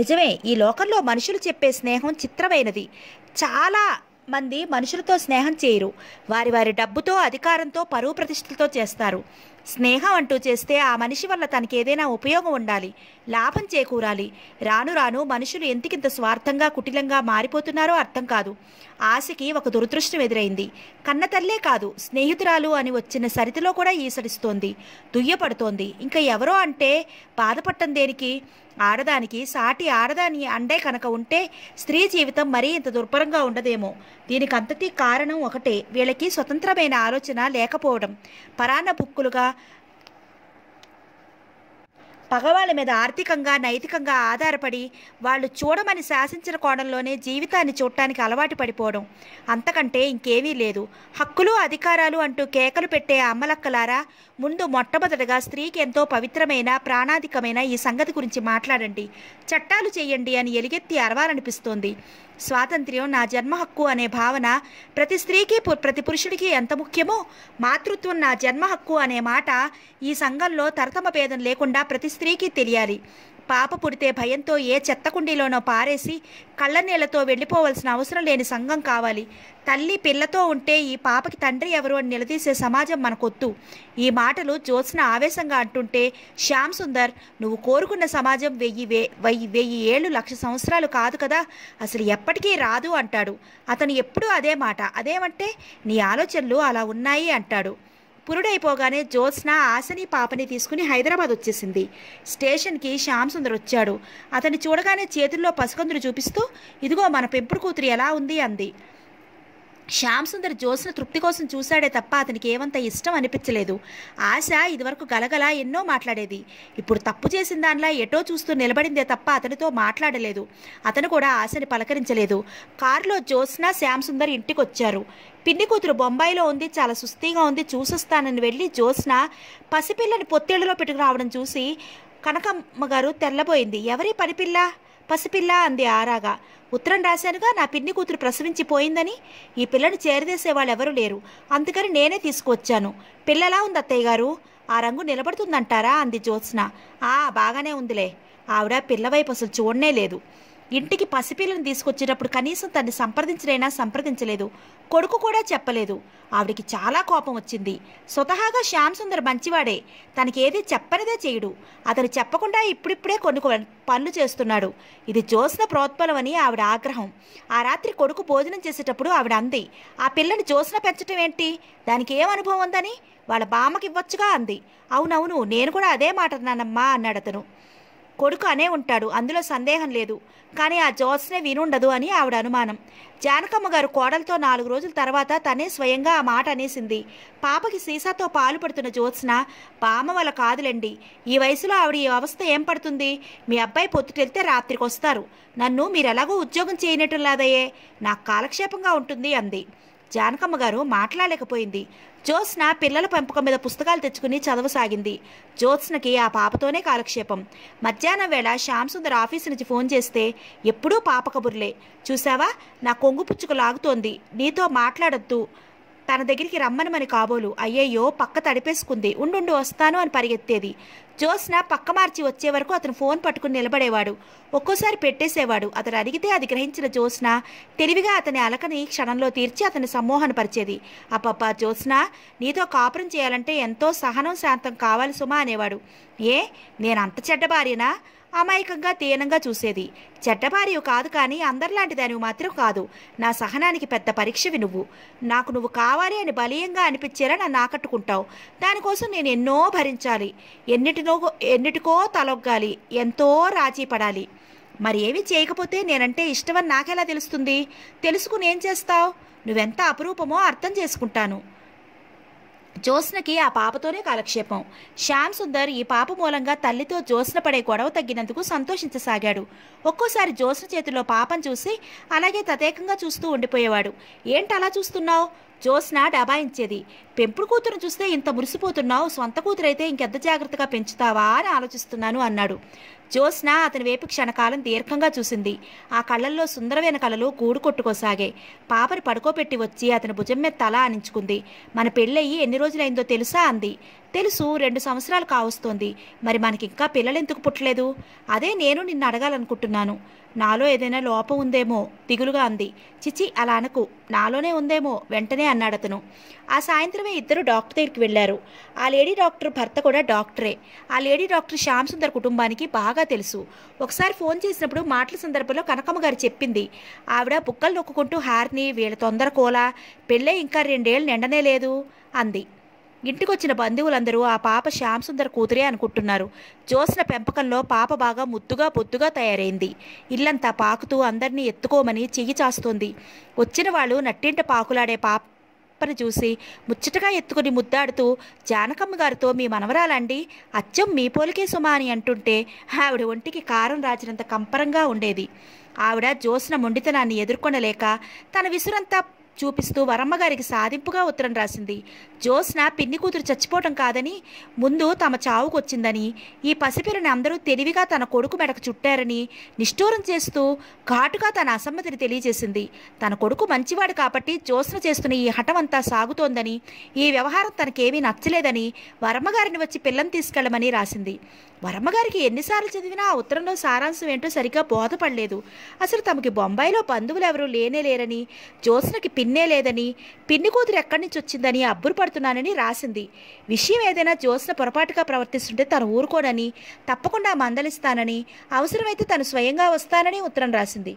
నిజమే ఈ లోకంలో మనుషులు చెప్పే స్నేహం చిత్రమైనది చాలా మంది మనుషులతో స్నేహం చేయరు వారి వారి డబ్బుతో అధికారంతో పరువు ప్రతిష్టలతో చేస్తారు స్నేహం అంటూ చేస్తే ఆ మనిషి వల్ల తనకి ఏదైనా ఉపయోగం ఉండాలి లాభం చేకూరాలి రాను రాను మనుషులు ఎంతకింత స్వార్థంగా కుటిలంగా మారిపోతున్నారో అర్థం కాదు ఆశకి ఒక దురదృష్టం ఎదురైంది కన్నతల్లే కాదు స్నేహితురాలు అని వచ్చిన సరితలో కూడా ఈసరిస్తోంది దుయ్యపడుతోంది ఇంకా ఎవరో అంటే బాధపట్టం దేనికి ఆడదానికి సాటి ఆడదాని అండే కనుక ఉంటే స్త్రీ జీవితం మరీ ఇంత దుర్భరంగా ఉండదేమో దీనికంతటి కారణం ఒకటే వీళ్ళకి స్వతంత్రమైన ఆలోచన లేకపోవడం పరాన్న బుక్కులుగా పగవాళ్ళ మీద ఆర్థికంగా నైతికంగా ఆధారపడి వాళ్ళు చూడమని శాసించిన కోణంలోనే జీవితాన్ని చూడటానికి అలవాటు పడిపోవడం అంతకంటే ఇంకేమీ లేదు హక్కులు అధికారాలు అంటూ కేకలు పెట్టే అమ్మలక్కలారా ముందు మొట్టమొదటగా స్త్రీకి ఎంతో పవిత్రమైన ప్రాణాధికమైన ఈ సంగతి గురించి మాట్లాడండి చట్టాలు చేయండి అని ఎలుగెత్తి అరవాలనిపిస్తోంది స్వాతంత్ర్యం నా జన్మ హక్కు అనే భావన ప్రతి స్త్రీకి ప్రతి పురుషుడికి ఎంత ముఖ్యమో మాతృత్వం నా జన్మ హక్కు అనే మాట ఈ సంఘంలో తరతమ భేదం లేకుండా ప్రతి స్త్రీకి తెలియాలి పాప పుడితే భయంతో ఏ చెత్తకుండీలోనో పారేసి కళ్ళ నీళ్లతో వెళ్ళిపోవలసిన అవసరం లేని సంఘం కావాలి తల్లి పిల్లతో ఉంటే ఈ పాపకి తండ్రి ఎవరు అని నిలదీసే సమాజం మనకొత్తు ఈ మాటలు జ్యోత్స్న ఆవేశంగా అంటుంటే శ్యామ్ సుందర్ నువ్వు కోరుకున్న సమాజం వెయ్యి వే వెయ్యి వెయ్యి ఏళ్ళు లక్ష సంవత్సరాలు కాదు కదా అసలు ఎప్పటికీ రాదు అంటాడు అతను ఎప్పుడూ అదే మాట అదేమంటే నీ ఆలోచనలు అలా ఉన్నాయి అంటాడు పురుడైపోగానే జ్యోత్స్న ఆశని పాపని తీసుకుని హైదరాబాద్ వచ్చేసింది స్టేషన్కి శ్యామ్ సుందర్ వచ్చాడు అతన్ని చూడగానే చేతుల్లో పసుకందులు చూపిస్తూ ఇదిగో మన పెంపుడు కూతురు ఎలా ఉంది అంది శ్యామ్ సుందర్ జోస్న తృప్తి కోసం చూశాడే తప్ప అతనికి ఏమంత ఇష్టం అనిపించలేదు ఆశ ఇదివరకు గలగల ఎన్నో మాట్లాడేది ఇప్పుడు తప్పు చేసిన దానిలా ఎటో చూస్తూ నిలబడిందే తప్ప అతనితో మాట్లాడలేదు అతను కూడా ఆశని పలకరించలేదు కారులో జోస్న శ్యామ్ సుందర్ ఇంటికొచ్చారు పిన్ని కూతురు బొంబాయిలో ఉంది చాలా సుస్థిగా ఉంది చూసొస్తానని వెళ్ళి జోస్న పసిపిల్లని పొత్తేళ్లలో పెట్టుకురావడం చూసి కనకమ్మ గారు తెల్లబోయింది ఎవరి పనిపిల్ల పసిపిల్ల అంది ఆరాగా ఉత్తరం రాశానుగా నా పిన్ని కూతురు ప్రసవించి పోయిందని ఈ పిల్లను వాళ్ళు వాళ్ళెవరూ లేరు అందుకని నేనే తీసుకువచ్చాను పిల్లలా ఉంది అత్తయ్య గారు ఆ రంగు నిలబడుతుందంటారా అంది జ్యోత్స్న ఆ బాగానే ఉందిలే ఆవిడ పిల్లవైపు అసలు చూడనే లేదు ఇంటికి పసిపిల్లను తీసుకొచ్చేటప్పుడు కనీసం తన్ని సంప్రదించలేనా సంప్రదించలేదు కొడుకు కూడా చెప్పలేదు ఆవిడికి చాలా కోపం వచ్చింది స్వతహాగా శ్యామ్ సుందర్ మంచివాడే తనకేది చెప్పనిదే చేయడు అతను చెప్పకుండా ఇప్పుడిప్పుడే కొన్ని పనులు చేస్తున్నాడు ఇది జోస్న ప్రోత్పలమని ఆవిడ ఆగ్రహం ఆ రాత్రి కొడుకు భోజనం చేసేటప్పుడు ఆవిడ అంది ఆ పిల్లని జోస్న పెంచటం ఏంటి దానికి ఏం అనుభవం ఉందని వాళ్ళ బామ్మకి ఇవ్వచ్చుగా అంది అవునవును నేను కూడా అదే మాట అన్నానమ్మా అన్నాడు అతను కొడుకు అనే ఉంటాడు అందులో సందేహం లేదు కానీ ఆ జోత్స్నే వినుండదు అని ఆవిడ అనుమానం జానకమ్మ గారు కోడలతో నాలుగు రోజుల తర్వాత తనే స్వయంగా ఆ మాట అనేసింది పాపకి సీసాతో పాలు పడుతున్న జ్యోత్స్న పామ వల్ల కాదులండి ఈ వయసులో ఆవిడ ఈ అవస్థ ఏం పడుతుంది మీ అబ్బాయి పొత్తుటెళ్తే రాత్రికి వస్తారు నన్ను మీరెలాగో ఉద్యోగం చేయనట్టు లాదయ్యే నాకు కాలక్షేపంగా ఉంటుంది అంది జానకమ్మ గారు మాట్లాడలేకపోయింది జ్యోత్స్న పిల్లల పెంపకం మీద పుస్తకాలు తెచ్చుకుని చదవసాగింది జ్యోత్స్నకి ఆ పాపతోనే కాలక్షేపం మధ్యాహ్నం వేళ శ్యామ్ సుందర్ ఆఫీస్ నుంచి ఫోన్ చేస్తే ఎప్పుడూ పాప కబుర్లే చూసావా నా కొంగు పుచ్చుకు లాగుతోంది నీతో మాట్లాడొద్దు తన దగ్గరికి రమ్మనమని కాబోలు అయ్యయ్యో పక్క తడిపేసుకుంది ఉండుండు వస్తాను అని పరిగెత్తేది జోస్న పక్క మార్చి వచ్చే వరకు అతను ఫోన్ పట్టుకుని నిలబడేవాడు ఒక్కోసారి పెట్టేసేవాడు అతను అడిగితే అది గ్రహించిన జోస్న తెలివిగా అతని అలకని క్షణంలో తీర్చి అతని సమ్మోహన పరిచేది అప్పప్ప జోస్న నీతో కాపురం చేయాలంటే ఎంతో సహనం శాంతం కావాలి సుమా అనేవాడు ఏ నేను అంత చెడ్డ భార్యనా అమాయకంగా తీయనంగా చూసేది చెడ్డబారియు కాదు కానీ అందరిలాంటి దానివి మాత్రం కాదు నా సహనానికి పెద్ద పరీక్షవి నువ్వు నాకు నువ్వు కావాలి అని బలీయంగా అనిపించేలా నన్ను ఆకట్టుకుంటావు దానికోసం నేను ఎన్నో భరించాలి ఎన్నిటినో ఎన్నిటికో తలొగ్గాలి ఎంతో రాజీ పడాలి మరి ఏమి చేయకపోతే నేనంటే ఇష్టమని నాకెలా తెలుస్తుంది తెలుసుకుని ఏం చేస్తావు నువ్వెంత అపురూపమో అర్థం చేసుకుంటాను జ్యోత్స్నకి ఆ పాపతోనే కాలక్షేపం శ్యామ్ సుందర్ ఈ పాప మూలంగా తల్లితో జ్యోత్స్న పడే గొడవ తగ్గినందుకు సంతోషించసాగాడు ఒక్కోసారి జ్యోత్స్న చేతిలో పాపం చూసి అలాగే తదేకంగా చూస్తూ ఉండిపోయేవాడు ఏంటి అలా చూస్తున్నావు జోస్న డబాయించేది పెంపుడు కూతురు చూస్తే ఇంత మురిసిపోతున్నావు సొంత కూతురైతే ఇంకెంత జాగ్రత్తగా పెంచుతావా అని ఆలోచిస్తున్నాను అన్నాడు జోస్న అతని వేపు క్షణకాలం దీర్ఘంగా చూసింది ఆ కళ్ళల్లో సుందరమైన కళలు గూడు కొట్టుకోసాగాయి పాపని పడుకోబెట్టి వచ్చి అతని భుజం మీద తల అనించుకుంది మన పెళ్ళయ్యి ఎన్ని రోజులైందో తెలుసా అంది తెలుసు రెండు సంవత్సరాలు కావస్తోంది మరి మనకి ఇంకా పిల్లలు ఎందుకు పుట్టలేదు అదే నేను నిన్ను అడగాలనుకుంటున్నాను నాలో ఏదైనా లోపం ఉందేమో దిగులుగా అంది చిచి అలా అనకు నాలోనే ఉందేమో వెంటనే అన్నాడు అతను ఆ సాయంత్రమే ఇద్దరు డాక్టర్ దగ్గరికి వెళ్ళారు ఆ లేడీ డాక్టర్ భర్త కూడా డాక్టరే ఆ లేడీ డాక్టర్ శ్యామ్ సుందర్ కుటుంబానికి బాగా తెలుసు ఒకసారి ఫోన్ చేసినప్పుడు మాటల సందర్భంలో కనకమ్మ గారు చెప్పింది ఆవిడ బుక్కలు నొక్కుంటూ హార్ని వీళ్ళ తొందర కోలా పెళ్ళే ఇంకా రెండేళ్ళు నిండనే లేదు అంది ఇంటికొచ్చిన బంధువులందరూ ఆ పాప శ్యాంసుందర్ కూతురే అనుకుంటున్నారు జోసిన పెంపకంలో పాప బాగా ముద్దుగా పొద్దుగా తయారైంది ఇల్లంతా పాకుతూ అందరినీ ఎత్తుకోమని చెయ్యి చాస్తుంది వచ్చిన వాళ్ళు నట్టింట పాకులాడే పాపని చూసి ముచ్చటగా ఎత్తుకుని ముద్దాడుతూ జానకమ్మ గారితో మీ మనవరాలండి అచ్చం మీ పోలికే సుమా అని అంటుంటే ఆవిడ ఒంటికి కారం రాచినంత కంపరంగా ఉండేది ఆవిడ జోసిన మొండితనాన్ని ఎదుర్కొనలేక తన విసురంతా చూపిస్తూ వరమ్మగారికి సాధింపుగా ఉత్తరం రాసింది జోస్న పిన్ని కూతురు చచ్చిపోవటం కాదని ముందు తమ చావుకు వచ్చిందని ఈ పసిపిల్లని అందరూ తెలివిగా తన కొడుకు మెడకు చుట్టారని నిష్ఠూరం చేస్తూ ఘాటుగా తన అసమ్మతిని తెలియజేసింది తన కొడుకు మంచివాడు కాబట్టి జ్యోత్స్న చేస్తున్న ఈ అంతా సాగుతోందని ఈ వ్యవహారం తనకేమీ నచ్చలేదని వరమ్మగారిని వచ్చి పిల్లని తీసుకెళ్లమని రాసింది వరమ్మగారికి ఎన్నిసార్లు చదివినా ఆ ఉత్తరంలో సారాంశం ఏంటో సరిగ్గా బోధపడలేదు అసలు తమకి బొంబాయిలో బంధువులు ఎవరూ లేనే లేరని జ్యోత్స్నకి పిన్నే లేదని పిన్ని కూతురు ఎక్కడి నుంచి వచ్చిందని అబ్బురపడుతున్నానని రాసింది విషయం ఏదైనా జ్యోత్స్న పొరపాటుగా ప్రవర్తిస్తుంటే తను ఊరుకోనని తప్పకుండా మందలిస్తానని అవసరమైతే తను స్వయంగా వస్తానని ఉత్తరం రాసింది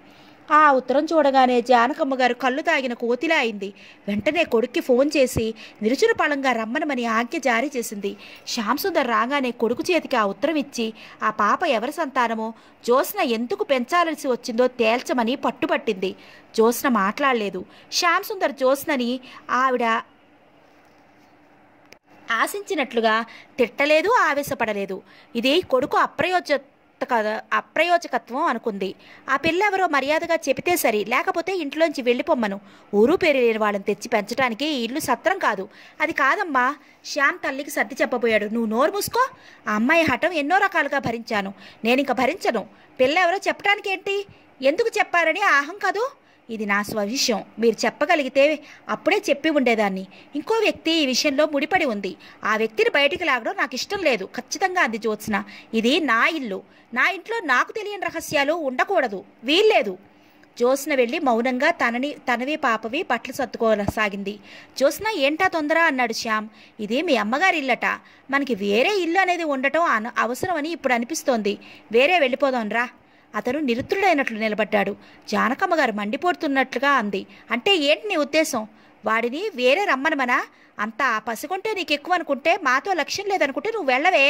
ఆ ఉత్తరం చూడగానే జానకమ్మ గారు కళ్ళు తాగిన కోతిలా అయింది వెంటనే కొడుక్కి ఫోన్ చేసి నిరుచురపాళంగా రమ్మనమని ఆజ్ఞ జారీ చేసింది శ్యాంసుందర్ రాగానే కొడుకు చేతికి ఆ ఉత్తరం ఇచ్చి ఆ పాప ఎవరి సంతానమో జ్యోత్స్న ఎందుకు పెంచాలసి వచ్చిందో తేల్చమని పట్టుపట్టింది జ్యోత్స్న మాట్లాడలేదు శ్యాంసుందర్ జ్యోత్స్నని ఆవిడ ఆశించినట్లుగా తిట్టలేదు ఆవేశపడలేదు ఇది కొడుకు అప్రయోజ అప్రయోజకత్వం అనుకుంది ఆ పిల్లెవరో మర్యాదగా చెబితే సరి లేకపోతే ఇంట్లోంచి వెళ్ళిపోమ్మను ఊరు పేరు లేని వాళ్ళని తెచ్చి పెంచడానికి ఇల్లు సత్రం కాదు అది కాదమ్మా శ్యామ్ తల్లికి సర్ది చెప్పబోయాడు నువ్వు నోరు మూసుకో ఆ అమ్మాయి హఠం ఎన్నో రకాలుగా భరించాను నేనింక భరించను పిల్లెవరో ఎవరో చెప్పడానికి ఏంటి ఎందుకు చెప్పారని అహం కాదు ఇది నా స్వవిషయం మీరు చెప్పగలిగితే అప్పుడే చెప్పి ఉండేదాన్ని ఇంకో వ్యక్తి ఈ విషయంలో ముడిపడి ఉంది ఆ వ్యక్తిని బయటికి లాగడం నాకు ఇష్టం లేదు ఖచ్చితంగా అంది జ్యోత్స్న ఇది నా ఇల్లు నా ఇంట్లో నాకు తెలియని రహస్యాలు ఉండకూడదు వీల్లేదు జ్యోత్స్న వెళ్ళి మౌనంగా తనని తనవి పాపవి బట్టలు సర్దుకోసాగింది జ్యోత్స్న ఏంటా తొందర అన్నాడు శ్యామ్ ఇది మీ అమ్మగారి ఇల్లట మనకి వేరే ఇల్లు అనేది ఉండటం అవసరమని ఇప్పుడు అనిపిస్తోంది వేరే వెళ్ళిపోదాం రా అతను నిరుత్రుడైనట్లు నిలబడ్డాడు జానకమ్మగారు మండిపోడుతున్నట్లుగా అంది అంటే ఏంటి నీ ఉద్దేశం వాడిని వేరే రమ్మనమనా అంత ఆ పసిగుంటే నీకు ఎక్కువ అనుకుంటే మాతో లక్ష్యం లేదనుకుంటే నువ్వు వెళ్ళవే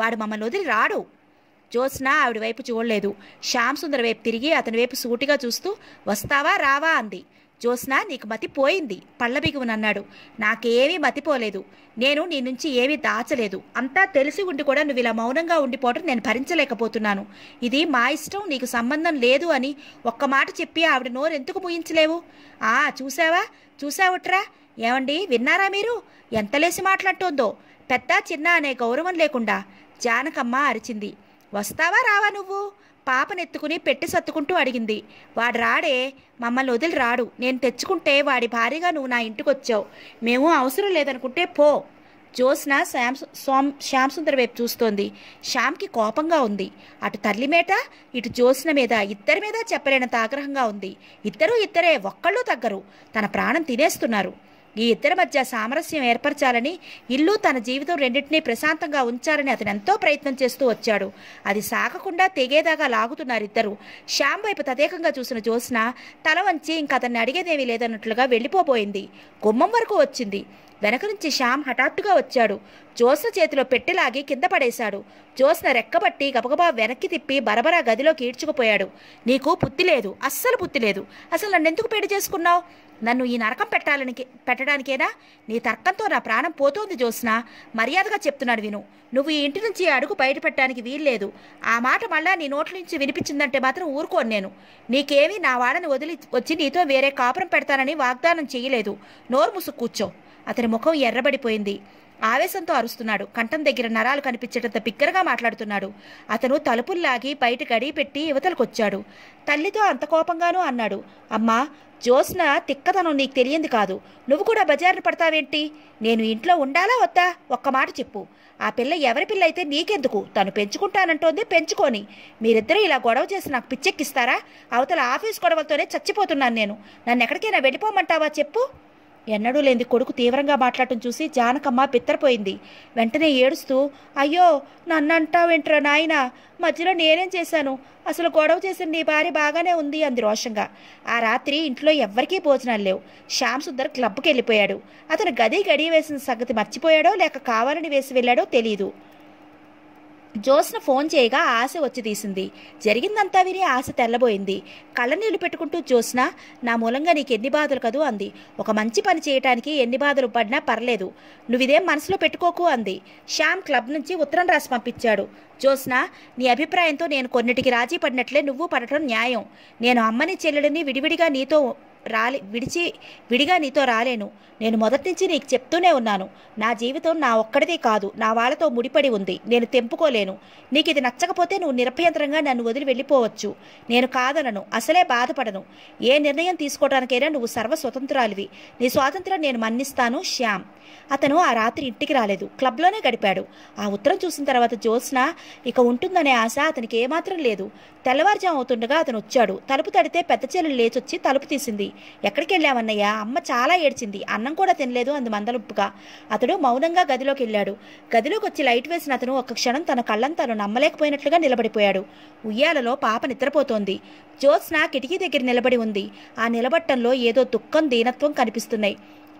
వాడు మమ్మల్ని వదిలి రాడు జ్యోత్స్న ఆవిడ వైపు చూడలేదు శ్యామ్ సుందర్ వైపు తిరిగి అతని వైపు సూటిగా చూస్తూ వస్తావా రావా అంది జ్యోత్స్న నీకు మతిపోయింది పళ్ళబిగువనన్నాడు నాకేమీ మతిపోలేదు నేను నీ నుంచి ఏమీ దాచలేదు అంతా తెలిసి ఉండి కూడా నువ్వు ఇలా మౌనంగా ఉండిపోవటం నేను భరించలేకపోతున్నాను ఇది మా ఇష్టం నీకు సంబంధం లేదు అని ఒక్క మాట చెప్పి ఆవిడ నోరు ఎందుకు ముయించలేవు ఆ చూసావా చూసావుట్రా ఏమండి విన్నారా మీరు ఎంత లేసి మాట్లాడుతోందో పెద్ద చిన్న అనే గౌరవం లేకుండా జానకమ్మ అరిచింది వస్తావా రావా నువ్వు పాపనెత్తుకుని పెట్టి సత్తుకుంటూ అడిగింది వాడు రాడే మమ్మల్ని వదిలి రాడు నేను తెచ్చుకుంటే వాడి భారీగా నువ్వు నా ఇంటికి వచ్చావు మేము అవసరం లేదనుకుంటే పో జ్యోత్స్న శ్యామ్ సోమ్ శ్యామ్ సుందర్ వైపు చూస్తోంది శ్యామ్కి కోపంగా ఉంది అటు తల్లి మేట ఇటు జ్యోత్స్న మీద ఇద్దరి మీద చెప్పలేనంత ఆగ్రహంగా ఉంది ఇద్దరూ ఇద్దరే ఒక్కళ్ళు తగ్గరు తన ప్రాణం తినేస్తున్నారు ఈ ఇద్దరి మధ్య సామరస్యం ఏర్పరచాలని ఇల్లు తన జీవితం రెండింటినీ ప్రశాంతంగా ఉంచాలని అతను ఎంతో ప్రయత్నం చేస్తూ వచ్చాడు అది సాగకుండా తెగేదాగా లాగుతున్నారు ఇద్దరు శ్యామ్ వైపు తదేకంగా చూసిన జోస్న తల వంచి ఇంక అతన్ని అడిగేదేమీ లేదన్నట్లుగా వెళ్ళిపోబోయింది గుమ్మం వరకు వచ్చింది వెనక నుంచి శ్యామ్ హఠాత్తుగా వచ్చాడు జోస్న చేతిలో పెట్టెలాగి కింద పడేశాడు జోస్న రెక్కబట్టి గబగబా వెనక్కి తిప్పి బరబరా గదిలోకి ఈడ్చుకుపోయాడు నీకు పుత్తి లేదు అస్సలు పుత్తి లేదు అసలు నన్ను ఎందుకు పెళ్లి చేసుకున్నావు నన్ను ఈ నరకం పెట్టాలని పెట్టడానికేనా నీ తర్కంతో నా ప్రాణం పోతోంది జోస్న మర్యాదగా చెప్తున్నాడు విను నువ్వు ఈ ఇంటి నుంచి అడుగు బయటపెట్టడానికి వీల్లేదు ఆ మాట మళ్ళా నీ నోట్ల నుంచి వినిపించిందంటే మాత్రం ఊరుకోను నేను నీకేమీ నా వాడని వదిలి వచ్చి నీతో వేరే కాపురం పెడతానని వాగ్దానం చేయలేదు నోరు ముసుకు కూర్చో అతని ముఖం ఎర్రబడిపోయింది ఆవేశంతో అరుస్తున్నాడు కంఠం దగ్గర నరాలు కనిపించేటంత బిగ్గరగా మాట్లాడుతున్నాడు అతను తలుపులు లాగి బయట గడిపెట్టి పెట్టి యువతలకొచ్చాడు తల్లితో అంత కోపంగానూ అన్నాడు అమ్మా జ్యోత్స్న తిక్కతనం నీకు తెలియంది కాదు నువ్వు కూడా బజారును పడతావేంటి నేను ఇంట్లో ఉండాలా వద్దా ఒక్క మాట చెప్పు ఆ పిల్ల ఎవరి పిల్ల అయితే నీకెందుకు తను పెంచుకుంటానంటోంది పెంచుకొని మీరిద్దరూ ఇలా గొడవ చేసి నాకు పిచ్చెక్కిస్తారా అవతల ఆఫీస్ గొడవలతోనే చచ్చిపోతున్నాను నేను నన్ను ఎక్కడికైనా వెళ్ళిపోమంటావా చెప్పు ఎన్నడూ లేని కొడుకు తీవ్రంగా మాట్లాడటం చూసి జానకమ్మ పిత్తరపోయింది వెంటనే ఏడుస్తూ అయ్యో నన్నంటావేంట్రా నాయన మధ్యలో నేనేం చేశాను అసలు గొడవ చేసిన నీ భార్య బాగానే ఉంది అంది రోషంగా ఆ రాత్రి ఇంట్లో ఎవ్వరికీ భోజనాలు లేవు శ్యామ్ సుందర్ క్లబ్కి వెళ్ళిపోయాడు అతను గది గడియ వేసిన సంగతి మర్చిపోయాడో లేక కావాలని వేసి వెళ్ళాడో తెలియదు జోస్ను ఫోన్ చేయగా ఆశ వచ్చి తీసింది జరిగిందంతా విని ఆశ తెల్లబోయింది కళ్ళనీళ్ళు పెట్టుకుంటూ జోస్న నా మూలంగా నీకు ఎన్ని బాధలు కదూ అంది ఒక మంచి పని చేయటానికి ఎన్ని బాధలు పడినా పర్లేదు నువ్విదేం మనసులో పెట్టుకోకు అంది శ్యామ్ క్లబ్ నుంచి ఉత్తరం రాసి పంపించాడు జోస్న నీ అభిప్రాయంతో నేను కొన్నిటికి రాజీ పడినట్లే నువ్వు పడటం న్యాయం నేను అమ్మని చెల్లెడిని విడివిడిగా నీతో రాలే విడిచి విడిగా నీతో రాలేను నేను మొదటి నుంచి నీకు చెప్తూనే ఉన్నాను నా జీవితం నా ఒక్కడిదే కాదు నా వాళ్ళతో ముడిపడి ఉంది నేను తెంపుకోలేను నీకు ఇది నచ్చకపోతే నువ్వు నిరభ్యంతరంగా నన్ను వదిలి వెళ్ళిపోవచ్చు నేను కాదనను అసలే బాధపడను ఏ నిర్ణయం తీసుకోవడానికైనా నువ్వు సర్వ స్వతంత్రాలివి నీ స్వాతంత్రం నేను మన్నిస్తాను శ్యామ్ అతను ఆ రాత్రి ఇంటికి రాలేదు క్లబ్లోనే గడిపాడు ఆ ఉత్తరం చూసిన తర్వాత జోత్స్న ఇక ఉంటుందనే ఆశ అతనికి ఏమాత్రం లేదు తెల్లవారుజాము అవుతుండగా అతను వచ్చాడు తలుపు తడితే పెద్ద చెల్లెలు లేచొచ్చి తలుపు తీసింది ఎక్కడికి వెళ్ళావన్నయ్యా అమ్మ చాలా ఏడ్చింది అన్నం కూడా తినలేదు అంది మందలుప్పుగా అతడు మౌనంగా గదిలోకి వెళ్ళాడు గదిలోకి వచ్చి లైట్ వేసిన అతను ఒక్క క్షణం తన కళ్ళంతాను నమ్మలేకపోయినట్లుగా నిలబడిపోయాడు ఉయ్యాలలో పాప నిద్రపోతోంది జ్యోత్స్న కిటికీ దగ్గర నిలబడి ఉంది ఆ నిలబట్టంలో ఏదో దుఃఖం దీనత్వం కనిపిస్తున్నాయి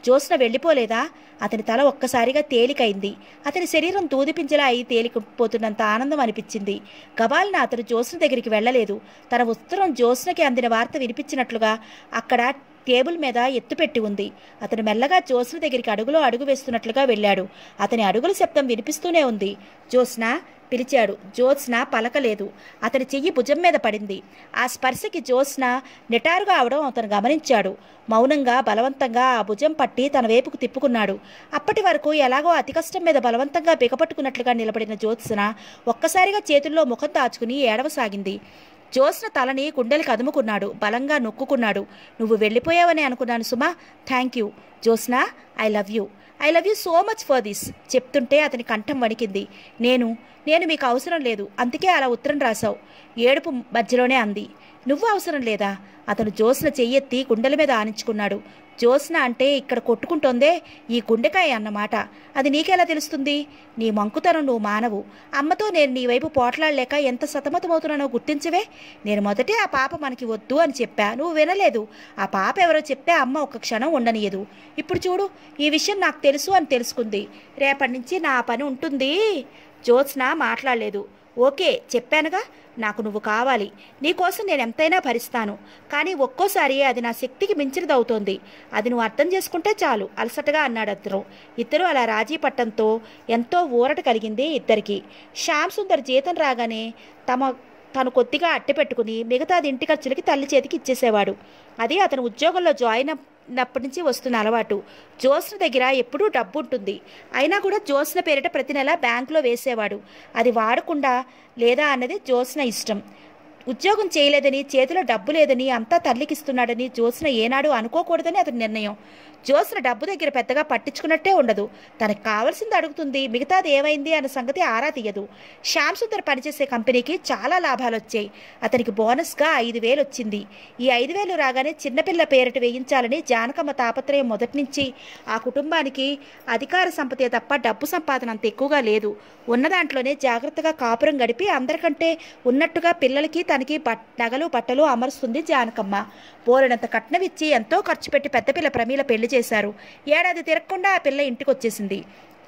జోస్న వెళ్ళిపోలేదా అతని తల ఒక్కసారిగా తేలికైంది అతని శరీరం దూదిపించలా అయి తేలికపోతున్నంత ఆనందం అనిపించింది గబాలిన అతను జోస్న దగ్గరికి వెళ్ళలేదు తన ఉత్తరం జోస్నకి అందిన వార్త వినిపించినట్లుగా అక్కడ టేబుల్ మీద ఎత్తుపెట్టి ఉంది అతను మెల్లగా జ్యోత్స్న దగ్గరికి అడుగులో అడుగు వేస్తున్నట్లుగా వెళ్ళాడు అతని అడుగుల శబ్దం వినిపిస్తూనే ఉంది జ్యోత్స్న పిలిచాడు జ్యోత్స్న పలకలేదు అతని చెయ్యి భుజం మీద పడింది ఆ స్పర్శకి జ్యోత్స్న నిటారుగా అవడం అతను గమనించాడు మౌనంగా బలవంతంగా ఆ భుజం పట్టి తన వైపుకు తిప్పుకున్నాడు అప్పటి వరకు ఎలాగో అతి కష్టం మీద బలవంతంగా బిగపట్టుకున్నట్లుగా నిలబడిన జ్యోత్స్న ఒక్కసారిగా చేతుల్లో ముఖం దాచుకుని ఏడవసాగింది జోస్న తలని కుండెలు కదుముకున్నాడు బలంగా నొక్కుకున్నాడు నువ్వు వెళ్ళిపోయావని అనుకున్నాను సుమా thank you Jyotsna I love you I love you so much for this చెప్తుంటే అతని కంఠం వణికింది నేను నేను మీకు అవసరం లేదు అందుకే అలా ఉత్తరం రాశావు ఏడుపు మధ్యలోనే అంది నువ్వు అవసరం లేదా అతను జోస్న చెయ్యెత్తి గుండెల మీద ఆనించుకున్నాడు జోస్న అంటే ఇక్కడ కొట్టుకుంటోందే ఈ గుండెకాయ అన్నమాట అది నీకెలా తెలుస్తుంది నీ మంకుతనం నువ్వు మానవు అమ్మతో నేను నీ వైపు పోట్లాడలేక ఎంత సతమతమవుతున్నానో గుర్తించవే నేను మొదటే ఆ పాప మనకి వద్దు అని చెప్పా నువ్వు వినలేదు ఆ పాప ఎవరో చెప్తే అమ్మ ఒక క్షణం ఉండనీయదు ఇప్పుడు చూడు ఈ విషయం నాకు తెలుసు అని తెలుసుకుంది రేపటి నుంచి నా పని ఉంటుంది జ్యోత్స్న మాట్లాడలేదు ఓకే చెప్పానుగా నాకు నువ్వు కావాలి నీకోసం నేను ఎంతైనా భరిస్తాను కానీ ఒక్కోసారి అది నా శక్తికి మించినదవుతోంది అది నువ్వు అర్థం చేసుకుంటే చాలు అలసటగా అన్నాడు అతను ఇద్దరు అలా రాజీ పట్టంతో ఎంతో ఊరట కలిగింది ఇద్దరికి శ్యామ్ సుందర్ జీతం రాగానే తమ తను కొద్దిగా అట్టి పెట్టుకుని మిగతాది ఇంటి ఖర్చులకి తల్లి చేతికి ఇచ్చేసేవాడు అది అతను ఉద్యోగంలో జాయిన్ అప్పటి నుంచి వస్తున్న అలవాటు జోస్న దగ్గర ఎప్పుడూ డబ్బు ఉంటుంది అయినా కూడా జోస్న పేరిట ప్రతి నెల బ్యాంకులో వేసేవాడు అది వాడకుండా లేదా అన్నది జోస్న ఇష్టం ఉద్యోగం చేయలేదని చేతిలో డబ్బు లేదని అంతా తల్లికిస్తున్నాడని జోస్న ఏనాడు అనుకోకూడదని అతని నిర్ణయం జోస్న డబ్బు దగ్గర పెద్దగా పట్టించుకున్నట్టే ఉండదు తనకు కావాల్సింది అడుగుతుంది మిగతాది ఏమైంది అన్న సంగతి ఆరా తీయదు శ్యామ్ సుందర్ పనిచేసే కంపెనీకి చాలా లాభాలు వచ్చాయి అతనికి బోనస్గా ఐదు వేలు వచ్చింది ఈ ఐదు వేలు రాగానే చిన్నపిల్ల పేరిట వేయించాలని జానకమ్మ తాపత్రయం మొదటి నుంచి ఆ కుటుంబానికి అధికార సంపదే తప్ప డబ్బు సంపాదన అంత ఎక్కువగా లేదు ఉన్న దాంట్లోనే జాగ్రత్తగా కాపురం గడిపి అందరికంటే ఉన్నట్టుగా పిల్లలకి తన తనకి పట్ నగలు బట్టలు అమరుస్తుంది జానకమ్మ బోలెడంత కట్నమిచ్చి ఎంతో ఖర్చు పెట్టి పెద్ద పిల్ల ప్రమీల పెళ్లి చేశారు ఏడాది తిరగకుండా ఆ పిల్ల ఇంటికి వచ్చేసింది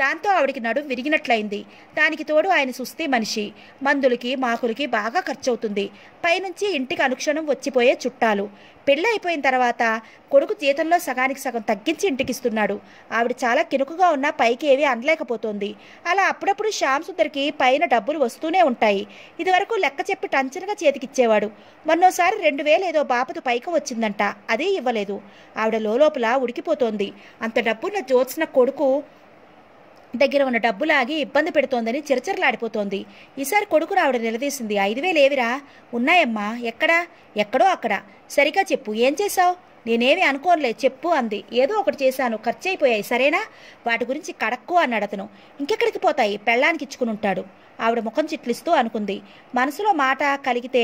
దాంతో ఆవిడికి నడుం విరిగినట్లయింది దానికి తోడు ఆయన సుస్థి మనిషి మందులకి మాకులకి బాగా ఖర్చవుతుంది పైనుంచి ఇంటికి అనుక్షణం వచ్చిపోయే చుట్టాలు పెళ్ళి అయిపోయిన తర్వాత కొడుకు జీతంలో సగానికి సగం తగ్గించి ఇంటికిస్తున్నాడు ఆవిడ చాలా కినుకుగా ఉన్న పైకి ఏవి అనలేకపోతుంది అలా అప్పుడప్పుడు శ్యామ్ సుందరికి పైన డబ్బులు వస్తూనే ఉంటాయి ఇదివరకు లెక్క చెప్పి టంచనగా చేతికిచ్చేవాడు మొన్నోసారి రెండు వేలు ఏదో బాపతు పైకి వచ్చిందంట అదే ఇవ్వలేదు ఆవిడ లోపల ఉడికిపోతోంది అంత డబ్బున్న జోత్స్న కొడుకు దగ్గర ఉన్న డబ్బులాగి ఇబ్బంది పెడుతోందని చిరచిరలాడిపోతోంది ఈసారి కొడుకు ఆవిడ నిలదీసింది ఐదు వేలు ఏవిరా ఉన్నాయమ్మా ఎక్కడా ఎక్కడో అక్కడ సరిగా చెప్పు ఏం చేశావు నేనేమి అనుకోనులే చెప్పు అంది ఏదో ఒకటి చేశాను ఖర్చు అయిపోయాయి సరేనా వాటి గురించి కడక్కు అన్నాడు అతను ఇంకెక్కడికి పోతాయి పెళ్ళానికి ఇచ్చుకుని ఉంటాడు ఆవిడ ముఖం చిట్లిస్తూ అనుకుంది మనసులో మాట కలిగితే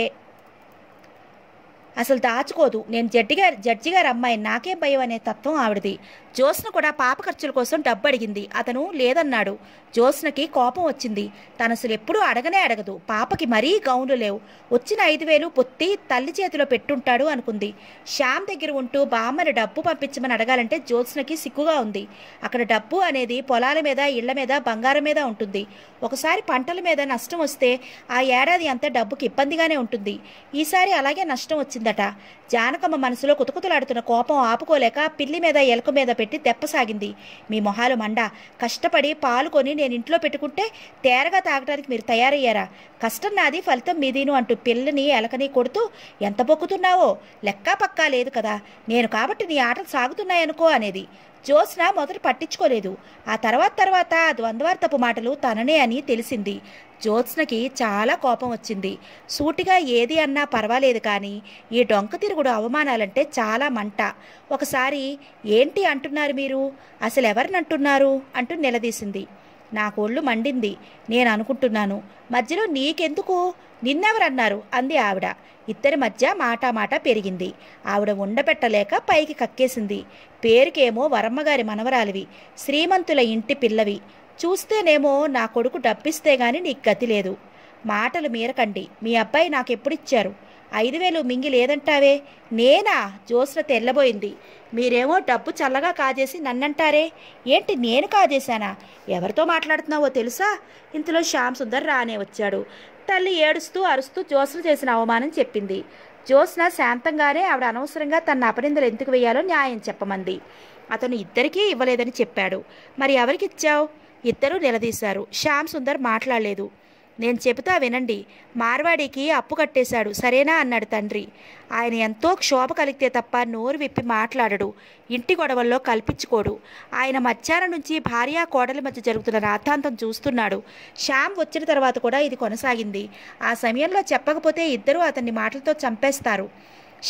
అసలు దాచుకోదు నేను జడ్జిగా జడ్జిగారు అమ్మాయి నాకేం భయం అనే తత్వం ఆవిడది జోస్ను కూడా పాప ఖర్చుల కోసం డబ్బు అడిగింది అతను లేదన్నాడు జోస్నకి కోపం వచ్చింది తన అసలు ఎప్పుడూ అడగనే అడగదు పాపకి మరీ గౌన్లు లేవు వచ్చిన ఐదు వేలు పొత్తి తల్లి చేతిలో పెట్టుంటాడు అనుకుంది శ్యామ్ దగ్గర ఉంటూ బామ్మని డబ్బు పంపించమని అడగాలంటే జోత్స్నకి సిగ్గుగా ఉంది అక్కడ డబ్బు అనేది పొలాల మీద ఇళ్ల మీద బంగారం మీద ఉంటుంది ఒకసారి పంటల మీద నష్టం వస్తే ఆ ఏడాది అంతా డబ్బుకి ఇబ్బందిగానే ఉంటుంది ఈసారి అలాగే నష్టం వచ్చిందట జానకమ్మ మనసులో కుతుకుతులాడుతున్న కోపం ఆపుకోలేక పిల్లి మీద ఎలక మీద పెట్టి పెట్టి దెప్పసాగింది మీ మొహాలు మండ కష్టపడి పాలు కొని నేను ఇంట్లో పెట్టుకుంటే తేరగా తాగడానికి మీరు తయారయ్యారా కష్టం నాది ఫలితం మీదీను అంటూ పిల్లని ఎలకని కొడుతూ ఎంత పొక్కుతున్నావో లెక్కా పక్కా లేదు కదా నేను కాబట్టి నీ ఆటలు సాగుతున్నాయనుకో అనేది జ్యోత్స్న మొదట పట్టించుకోలేదు ఆ తర్వాత తర్వాత ద్వంద్వార్తపు మాటలు తననే అని తెలిసింది జ్యోత్స్నకి చాలా కోపం వచ్చింది సూటిగా ఏది అన్నా పర్వాలేదు కానీ ఈ డొంక తిరుగుడు అవమానాలంటే చాలా మంట ఒకసారి ఏంటి అంటున్నారు మీరు అసలు ఎవరిని అంటున్నారు అంటూ నిలదీసింది నా కోళ్ళు మండింది నేను అనుకుంటున్నాను మధ్యలో నీకెందుకు నిన్నెవరన్నారు అంది ఆవిడ ఇద్దరి మధ్య మాటామాట పెరిగింది ఆవిడ ఉండబెట్టలేక పైకి కక్కేసింది పేరుకేమో వరమ్మగారి మనవరాలివి శ్రీమంతుల ఇంటి పిల్లవి చూస్తేనేమో నా కొడుకు డబ్బిస్తే గాని నీకు గతి లేదు మాటలు మీరకండి మీ అబ్బాయి నాకెప్పుడిచ్చారు ఐదు వేలు మింగి లేదంటావే నేనా జోస్న తెల్లబోయింది మీరేమో డబ్బు చల్లగా కాజేసి నన్నంటారే ఏంటి నేను కాజేశానా ఎవరితో మాట్లాడుతున్నావో తెలుసా ఇంతలో శ్యామ్ సుందర్ రానే వచ్చాడు తల్లి ఏడుస్తూ అరుస్తూ జోస్న చేసిన అవమానం చెప్పింది జోస్న శాంతంగానే ఆవిడ అనవసరంగా తన అపనిందలు ఎందుకు వేయాలో న్యాయం చెప్పమంది అతను ఇద్దరికీ ఇవ్వలేదని చెప్పాడు మరి ఎవరికిచ్చావు ఇద్దరూ నిలదీశారు శ్యామ్ సుందర్ మాట్లాడలేదు నేను చెబుతా వినండి మార్వాడికి అప్పు కట్టేశాడు సరేనా అన్నాడు తండ్రి ఆయన ఎంతో క్షోభ కలిగితే తప్ప నోరు విప్పి మాట్లాడడు ఇంటి గొడవల్లో కల్పించుకోడు ఆయన మధ్యాహ్నం నుంచి భార్య కోడలి మధ్య జరుగుతున్న రాద్ధాంతం చూస్తున్నాడు శ్యామ్ వచ్చిన తర్వాత కూడా ఇది కొనసాగింది ఆ సమయంలో చెప్పకపోతే ఇద్దరూ అతన్ని మాటలతో చంపేస్తారు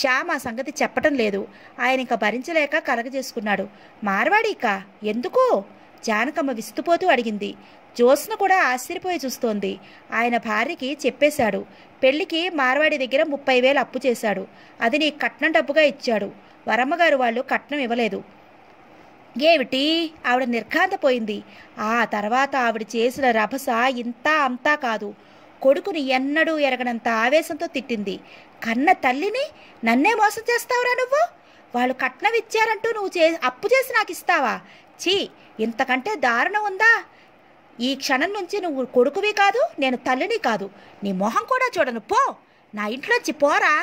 శ్యామ్ ఆ సంగతి చెప్పటం లేదు ఆయన ఇంకా భరించలేక కలగజేసుకున్నాడు మార్వాడీకా ఎందుకు జానకమ్మ విస్తుపోతూ అడిగింది జోస్ను కూడా ఆశ్చర్యపోయి చూస్తోంది ఆయన భార్యకి చెప్పేశాడు పెళ్లికి మార్వాడి దగ్గర ముప్పై వేలు అప్పు చేశాడు అది నీ కట్నం డబ్బుగా ఇచ్చాడు వరమ్మగారు వాళ్ళు కట్నం ఇవ్వలేదు ఏమిటి ఆవిడ నిర్ఘాంతపోయింది ఆ తర్వాత ఆవిడ చేసిన రభస ఇంత అంతా కాదు కొడుకుని ఎన్నడూ ఎరగనంత ఆవేశంతో తిట్టింది కన్న తల్లిని నన్నే మోసం చేస్తావురా నువ్వు వాళ్ళు కట్నం ఇచ్చారంటూ నువ్వు చే అప్పు చేసి నాకు ఇస్తావా ఛీ ఇంతకంటే దారుణం ఉందా ఈ క్షణం నుంచి నువ్వు కొడుకువి కాదు నేను తల్లిని కాదు నీ మొహం కూడా చూడను పో నా ఇంట్లోంచి పోరా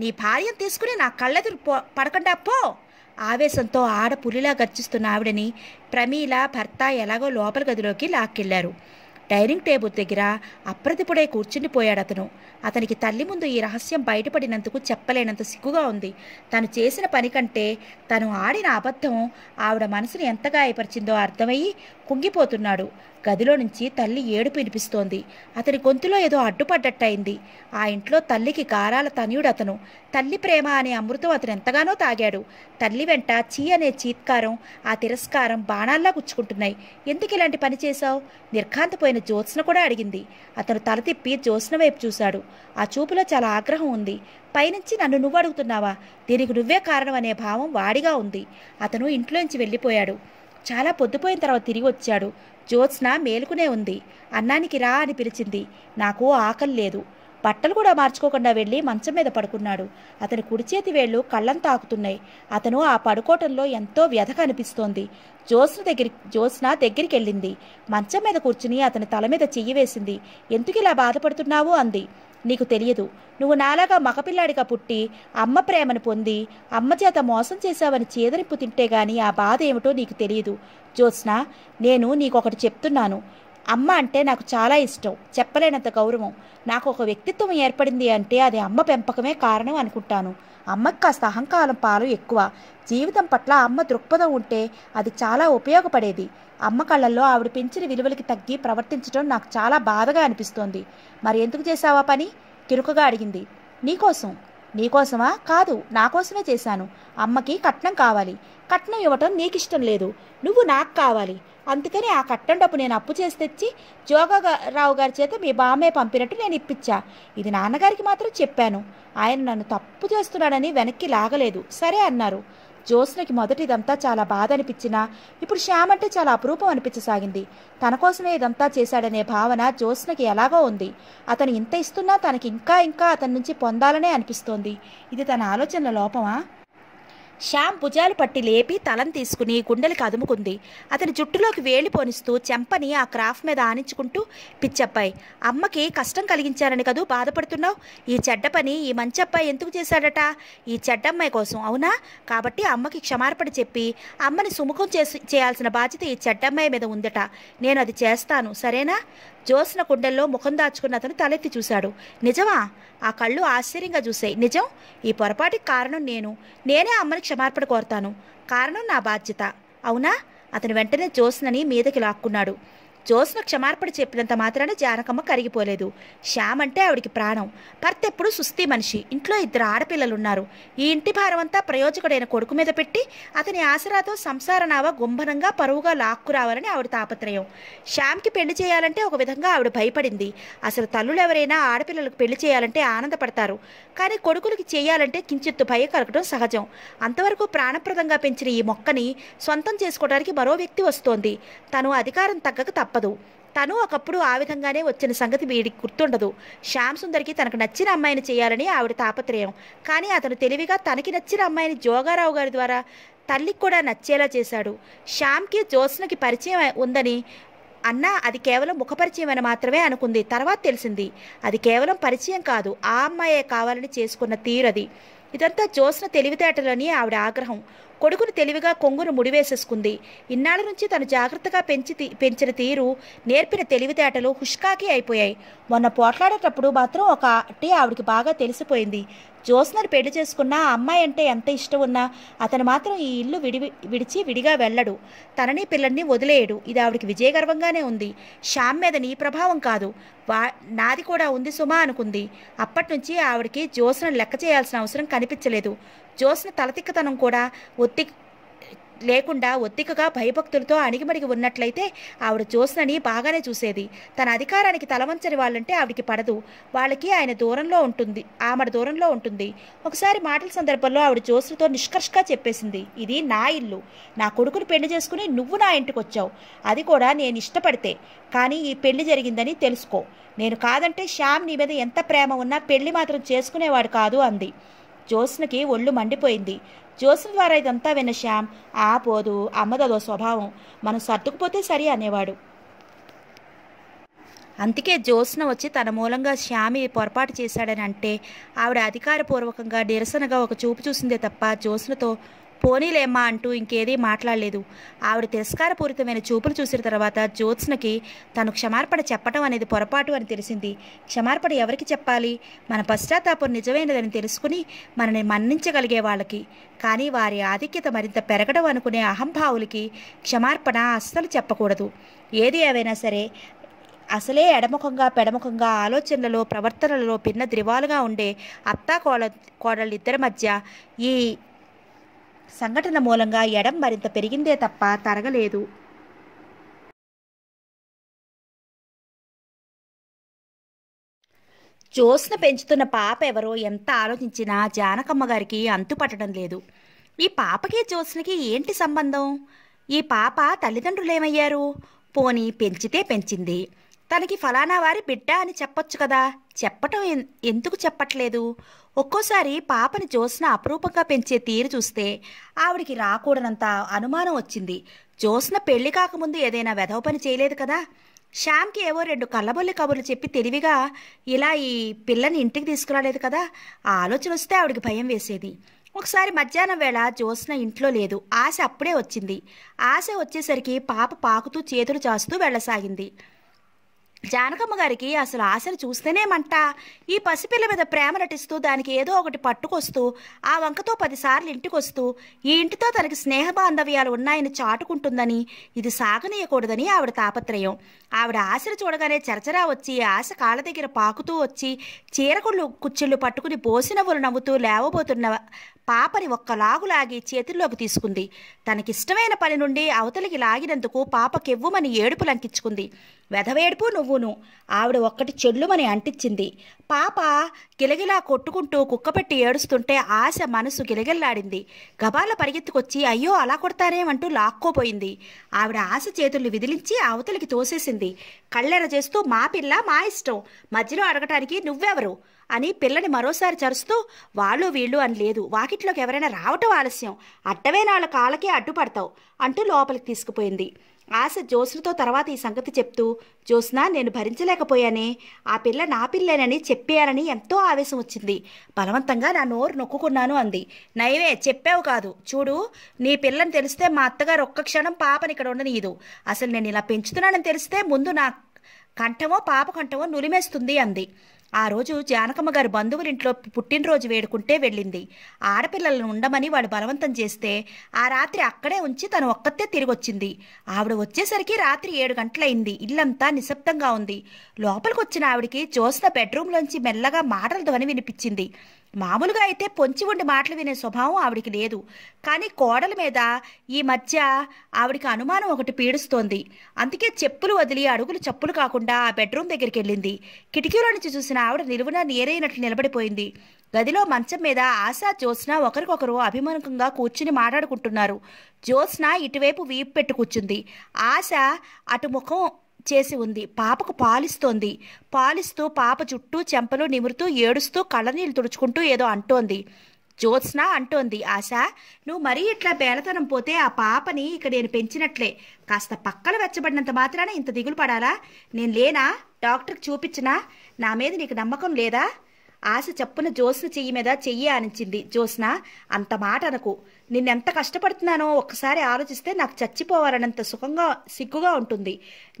నీ భార్యను తీసుకుని నా కళ్ళెదురు పో పడకుండా పో ఆవేశంతో ఆడ పులిలా గర్జిస్తున్న ఆవిడని ప్రమీల భర్త ఎలాగో లోపల గదిలోకి లాక్కెళ్లారు డైనింగ్ టేబుల్ దగ్గర అప్రతిపుడై కూర్చుండిపోయాడు అతను అతనికి తల్లి ముందు ఈ రహస్యం బయటపడినందుకు చెప్పలేనంత సిగ్గుగా ఉంది తను చేసిన పని కంటే తను ఆడిన అబద్ధం ఆవిడ మనసును ఎంతగా గాయపరిచిందో అర్థమయ్యి కుంగిపోతున్నాడు గదిలో నుంచి తల్లి ఏడుపు వినిపిస్తోంది అతని గొంతులో ఏదో అడ్డుపడ్డట్టయింది ఆ ఇంట్లో తల్లికి గారాల తనయుడు అతను తల్లి ప్రేమ అనే అమృతం అతను ఎంతగానో తాగాడు తల్లి వెంట చీ అనే చీత్కారం ఆ తిరస్కారం బాణాల్లా గుచ్చుకుంటున్నాయి ఎందుకు ఇలాంటి పని చేశావు నిర్ఘాంతపోయిన జ్యోత్స్న కూడా అడిగింది అతను తల తిప్పి జ్యోత్స్న వైపు చూశాడు ఆ చూపులో చాలా ఆగ్రహం ఉంది పైనుంచి నన్ను నువ్వు అడుగుతున్నావా దీనికి నువ్వే కారణం అనే భావం వాడిగా ఉంది అతను ఇంట్లోంచి వెళ్ళిపోయాడు చాలా పొద్దుపోయిన తర్వాత తిరిగి వచ్చాడు జ్యోత్స్న మేలుకునే ఉంది అన్నానికి రా అని పిలిచింది నాకు ఆకలి లేదు బట్టలు కూడా మార్చుకోకుండా వెళ్ళి మంచం మీద పడుకున్నాడు అతని కుడి చేతి వేళ్ళు కళ్ళం తాకుతున్నాయి అతను ఆ పడుకోవటంలో ఎంతో వ్యధ కనిపిస్తోంది జ్యోత్స్న దగ్గర జ్యోత్స్న దగ్గరికి వెళ్ళింది మంచం మీద కూర్చుని అతని తల మీద చెయ్యి వేసింది ఎందుకు ఇలా బాధపడుతున్నావు అంది నీకు తెలియదు నువ్వు నాలాగా మగపిల్లాడిగా పుట్టి అమ్మ ప్రేమను పొంది అమ్మ చేత మోసం చేశావని చేదరింపు తింటే గాని ఆ బాధ ఏమిటో నీకు తెలియదు జ్యోత్స్న నేను నీకొకటి చెప్తున్నాను అమ్మ అంటే నాకు చాలా ఇష్టం చెప్పలేనంత గౌరవం నాకు ఒక వ్యక్తిత్వం ఏర్పడింది అంటే అది అమ్మ పెంపకమే కారణం అనుకుంటాను అమ్మకి కాస్త అహంకారం పాలు ఎక్కువ జీవితం పట్ల అమ్మ దృక్పథం ఉంటే అది చాలా ఉపయోగపడేది అమ్మ కళ్ళల్లో ఆవిడ పెంచిన విలువలకి తగ్గి ప్రవర్తించడం నాకు చాలా బాధగా అనిపిస్తోంది మరి ఎందుకు చేశావా పని కిరుకగా అడిగింది నీకోసం నీకోసమా కాదు నా కోసమే చేశాను అమ్మకి కట్నం కావాలి కట్నం ఇవ్వటం నీకిష్టం లేదు నువ్వు నాకు కావాలి అందుకని ఆ కట్నం డబ్బు నేను అప్పు చేసి తెచ్చి జోగారావు గారి చేత మీ బామ్మే పంపినట్టు నేను ఇప్పించా ఇది నాన్నగారికి మాత్రం చెప్పాను ఆయన నన్ను తప్పు చేస్తున్నాడని వెనక్కి లాగలేదు సరే అన్నారు జ్యోత్స్నకి మొదటి ఇదంతా చాలా బాధ అనిపించినా ఇప్పుడు శ్యామ్ అంటే చాలా అపురూపం అనిపించసాగింది తన కోసమే ఇదంతా చేశాడనే భావన జ్యోత్స్నకి ఎలాగో ఉంది అతను ఇంత ఇస్తున్నా తనకి ఇంకా ఇంకా అతని నుంచి పొందాలనే అనిపిస్తోంది ఇది తన ఆలోచనల లోపమా శ్యామ్ భుజాలు పట్టి లేపి తలం తీసుకుని గుండెలకు అదుముకుంది అతని జుట్టులోకి వేలి పోనిస్తూ చెంపని ఆ క్రాఫ్ట్ మీద ఆనించుకుంటూ పిచ్చబ్బాయి అమ్మకి కష్టం కలిగించారని కదూ బాధపడుతున్నావు ఈ చెడ్డ పని ఈ మంచబ్బాయి ఎందుకు చేశాడట ఈ చెడ్డమ్మాయి కోసం అవునా కాబట్టి అమ్మకి క్షమార్పణ చెప్పి అమ్మని సుముఖం చేసి చేయాల్సిన బాధ్యత ఈ చెడ్డమ్మాయి మీద ఉందట నేను అది చేస్తాను సరేనా జోసిన కుండల్లో ముఖం దాచుకున్న అతను తలెత్తి చూశాడు నిజమా ఆ కళ్ళు ఆశ్చర్యంగా చూశాయి నిజం ఈ పొరపాటికి కారణం నేను నేనే అమ్మని క్షమార్పణ కోరతాను కారణం నా బాధ్యత అవునా అతను వెంటనే జోస్నని మీదకి లాక్కున్నాడు జోస్ను క్షమార్పణ చెప్పినంత మాత్రాన జానకమ్మ కరిగిపోలేదు శ్యామ్ అంటే ఆవిడికి ప్రాణం భర్త ఎప్పుడు సుస్థి మనిషి ఇంట్లో ఇద్దరు ఆడపిల్లలున్నారు ఈ ఇంటి భారమంతా ప్రయోజకుడైన కొడుకు మీద పెట్టి అతని ఆసరాతో సంసార నావ గుంభనంగా పరువుగా లాక్కురావాలని ఆవిడ తాపత్రయం శ్యామ్కి పెళ్లి చేయాలంటే ఒక విధంగా ఆవిడ భయపడింది అసలు తల్లులు ఎవరైనా ఆడపిల్లలకు పెళ్లి చేయాలంటే ఆనందపడతారు కానీ కొడుకులకి చేయాలంటే కించిత్తు భయం కలగడం సహజం అంతవరకు ప్రాణప్రదంగా పెంచిన ఈ మొక్కని సొంతం చేసుకోవడానికి మరో వ్యక్తి వస్తోంది తను అధికారం తగ్గక తప్ప తప్పదు తను ఒకప్పుడు ఆ విధంగానే వచ్చిన సంగతి వీడికి గుర్తుండదు శ్యామ్ సుందర్కి తనకు నచ్చిన అమ్మాయిని చేయాలని ఆవిడ తాపత్రయం కానీ అతను తెలివిగా తనకి నచ్చిన అమ్మాయిని జోగారావు గారి ద్వారా తల్లికి కూడా నచ్చేలా చేశాడు శ్యామ్కి జ్యోత్స్నకి పరిచయం ఉందని అన్న అది కేవలం ముఖపరిచయం అని మాత్రమే అనుకుంది తర్వాత తెలిసింది అది కేవలం పరిచయం కాదు ఆ అమ్మాయే కావాలని చేసుకున్న తీరది ఇదంతా జ్యోత్స్న తెలివితేటలని ఆవిడ ఆగ్రహం కొడుకును తెలివిగా కొంగును ముడివేసేసుకుంది ఇన్నాళ్ళ నుంచి తను జాగ్రత్తగా పెంచి పెంచిన తీరు నేర్పిన తెలివితేటలు హుష్కాకి అయిపోయాయి మొన్న పోట్లాడేటప్పుడు మాత్రం ఒక అట్టి ఆవిడికి బాగా తెలిసిపోయింది జ్యోత్స్నర్ పెళ్లి చేసుకున్నా అమ్మాయి అంటే ఎంత ఇష్టం ఉన్నా అతను మాత్రం ఈ ఇల్లు విడి విడిచి విడిగా వెళ్ళడు తనని పిల్లల్ని వదిలేయడు ఇది ఆవిడికి విజయగర్వంగానే ఉంది శ్యామ్ మీద నీ ప్రభావం కాదు వా నాది కూడా ఉంది సుమా అనుకుంది అప్పటి నుంచి ఆవిడికి జ్యోత్స్నను లెక్క చేయాల్సిన అవసరం కనిపించలేదు జ్యోత్స్న తలతిక్కతనం కూడా ఒత్తి లేకుండా ఒత్తికగా భయభక్తులతో అణిగిమడిగి ఉన్నట్లయితే ఆవిడ చూసినని బాగానే చూసేది తన అధికారానికి తలవంచని వాళ్ళంటే ఆవిడికి పడదు వాళ్ళకి ఆయన దూరంలో ఉంటుంది ఆమెడ దూరంలో ఉంటుంది ఒకసారి మాటల సందర్భంలో ఆవిడ జ్యోత్స్నతో నిష్కర్షగా చెప్పేసింది ఇది నా ఇల్లు నా కొడుకును పెళ్లి చేసుకుని నువ్వు నా ఇంటికి వచ్చావు అది కూడా నేను ఇష్టపడితే కానీ ఈ పెళ్లి జరిగిందని తెలుసుకో నేను కాదంటే శ్యామ్ నీ మీద ఎంత ప్రేమ ఉన్నా పెళ్లి మాత్రం చేసుకునేవాడు కాదు అంది జ్యోత్స్నకి ఒళ్ళు మండిపోయింది జోసం ద్వారా ఇదంతా విన్న శ్యామ్ ఆ పోదు అమ్మదదో స్వభావం మనం సర్దుకుపోతే సరి అనేవాడు అందుకే జ్యోత్స్న వచ్చి తన మూలంగా శ్యామి పొరపాటు చేశాడని అంటే ఆవిడ అధికారపూర్వకంగా నిరసనగా ఒక చూపు చూసిందే తప్ప జ్యోత్స్నతో పోనీలేమ్మా అంటూ ఇంకేదీ మాట్లాడలేదు ఆవిడ తిరస్కారపూరితమైన చూపులు చూసిన తర్వాత జ్యోత్స్నకి తను క్షమార్పణ చెప్పడం అనేది పొరపాటు అని తెలిసింది క్షమార్పణ ఎవరికి చెప్పాలి మన పశ్చాత్తాపం నిజమైనదని తెలుసుకుని మనని మన్నించగలిగే వాళ్ళకి కానీ వారి ఆధిక్యత మరింత పెరగడం అనుకునే అహంభావులకి క్షమార్పణ అస్సలు చెప్పకూడదు ఏది ఏవైనా సరే అసలే ఎడముఖంగా పెడముఖంగా ఆలోచనలలో ప్రవర్తనలలో భిన్న ద్రివాలుగా ఉండే అత్తా కోడ కోడళ్ళిద్దరి మధ్య ఈ సంఘటన మూలంగా ఎడం మరింత పెరిగిందే తప్ప తరగలేదు జోస్ను పెంచుతున్న పాప ఎవరో ఎంత ఆలోచించినా జానకమ్మ గారికి అంతుపట్టడం లేదు ఈ పాపకి జోస్నికి ఏంటి సంబంధం ఈ పాప తల్లిదండ్రులేమయ్యారు పోనీ పెంచితే పెంచింది తనకి ఫలానా వారి బిడ్డ అని చెప్పొచ్చు కదా చెప్పటం ఎందుకు చెప్పట్లేదు ఒక్కోసారి పాపని జ్యోత్స్న అపురూపంగా పెంచే తీరు చూస్తే ఆవిడికి రాకూడనంత అనుమానం వచ్చింది జ్యోత్స్న పెళ్లి కాకముందు ఏదైనా వెధవ పని చేయలేదు కదా శ్యామ్కి ఏవో రెండు కళ్ళబొల్లి కబుర్లు చెప్పి తెలివిగా ఇలా ఈ పిల్లని ఇంటికి తీసుకురాలేదు కదా ఆ ఆలోచన వస్తే ఆవిడికి భయం వేసేది ఒకసారి మధ్యాహ్నం వేళ జ్యోత్స్న ఇంట్లో లేదు ఆశ అప్పుడే వచ్చింది ఆశ వచ్చేసరికి పాప పాకుతూ చేతులు చాస్తూ వెళ్ళసాగింది జానకమ్మ గారికి అసలు ఆశలు చూస్తేనే మంట ఈ పసిపిల్ల మీద ప్రేమ నటిస్తూ దానికి ఏదో ఒకటి పట్టుకొస్తూ ఆ వంకతో పదిసార్లు ఇంటికొస్తూ ఈ ఇంటితో తనకి స్నేహ బాంధవ్యాలు ఉన్నాయని చాటుకుంటుందని ఇది సాగనీయకూడదని ఆవిడ తాపత్రయం ఆవిడ ఆశలు చూడగానే చరచరా వచ్చి ఆశ కాళ్ళ దగ్గర పాకుతూ వచ్చి చీరకుళ్ళు కుచ్చిళ్ళు పట్టుకుని బోసినవులు నవ్వుతూ లేవబోతున్న పాపని ఒక్క లాగు లాగి చేతుల్లోకి తీసుకుంది తనకిష్టమైన పని నుండి అవతలికి లాగినందుకు పాప ఏడుపు లంకించుకుంది వెధవేడుపు నువ్వును ఆవిడ ఒక్కటి చెల్లుమని అంటించింది పాప గిలగిలా కొట్టుకుంటూ కుక్కపెట్టి ఏడుస్తుంటే ఆశ మనసు గిలగిల్లాడింది గబాల పరిగెత్తుకొచ్చి అయ్యో అలా కొడతానేమంటూ లాక్కోపోయింది ఆవిడ ఆశ చేతులు విదిలించి అవతలికి తోసేసింది కళ్ళెర చేస్తూ మా పిల్ల మా ఇష్టం మధ్యలో అడగటానికి నువ్వెవరు అని పిల్లని మరోసారి చరుస్తూ వాళ్ళు వీళ్ళు అని లేదు వాకిట్లోకి ఎవరైనా రావటం ఆలస్యం నాళ్ళ కాళ్ళకే అడ్డుపడతావు అంటూ లోపలికి తీసుకుపోయింది ఆశ జ్యోత్స్నతో తర్వాత ఈ సంగతి చెప్తూ జ్యోత్స్న నేను భరించలేకపోయానే ఆ పిల్ల నా పిల్లేనని చెప్పేయాలని ఎంతో ఆవేశం వచ్చింది బలవంతంగా నా నోరు నొక్కుకున్నాను అంది నయమే చెప్పావు కాదు చూడు నీ పిల్లని తెలిస్తే మా అత్తగారు ఒక్క క్షణం పాపని ఇక్కడ ఉండనీయదు అసలు నేను ఇలా పెంచుతున్నానని తెలిస్తే ముందు నా కంఠమో పాప కంఠమో నులిమేస్తుంది అంది ఆ రోజు జానకమ్మ గారు బంధువులింట్లో పుట్టినరోజు వేడుకుంటే వెళ్ళింది ఆడపిల్లలను ఉండమని వాడు బలవంతం చేస్తే ఆ రాత్రి అక్కడే ఉంచి తను ఒక్కతే తిరిగొచ్చింది ఆవిడ వచ్చేసరికి రాత్రి ఏడు గంటలైంది ఇల్లంతా నిశ్శబ్దంగా ఉంది లోపలికొచ్చిన ఆవిడికి జోస్న బెడ్రూమ్లోంచి మెల్లగా మాటల ధ్వని వినిపించింది మామూలుగా అయితే పొంచి ఉండి మాటలు వినే స్వభావం ఆవిడికి లేదు కానీ కోడల మీద ఈ మధ్య ఆవిడికి అనుమానం ఒకటి పీడుస్తోంది అందుకే చెప్పులు వదిలి అడుగులు చెప్పులు కాకుండా ఆ బెడ్రూమ్ దగ్గరికి వెళ్ళింది కిటికీలో నుంచి చూసిన ఆవిడ నిలువున నేరైనట్లు నిలబడిపోయింది గదిలో మంచం మీద ఆశా జ్యోత్స్న ఒకరికొకరు అభిమానకంగా కూర్చుని మాట్లాడుకుంటున్నారు జ్యోత్స్న ఇటువైపు వీపు పెట్టు కూర్చుంది ఆశ అటు ముఖం చేసి ఉంది పాపకు పాలిస్తోంది పాలిస్తూ పాప చుట్టూ చెంపలు నిమురుతూ ఏడుస్తూ కళ్ళనీళ్ళు తుడుచుకుంటూ ఏదో అంటోంది జ్యోత్స్న అంటోంది ఆశ నువ్వు మరీ ఇట్లా బేలతనం పోతే ఆ పాపని ఇక నేను పెంచినట్లే కాస్త పక్కలు వెచ్చబడినంత మాత్రాన ఇంత దిగులు పడాలా నేను లేనా డాక్టర్కి చూపించినా నా మీద నీకు నమ్మకం లేదా ఆశ చెప్పున జోస్న చెయ్యి మీద చెయ్యి ఆనించింది జోస్న అంత మాట అనకు నిన్నెంత కష్టపడుతున్నానో ఒక్కసారి ఆలోచిస్తే నాకు చచ్చిపోవాలనంత సుఖంగా సిగ్గుగా ఉంటుంది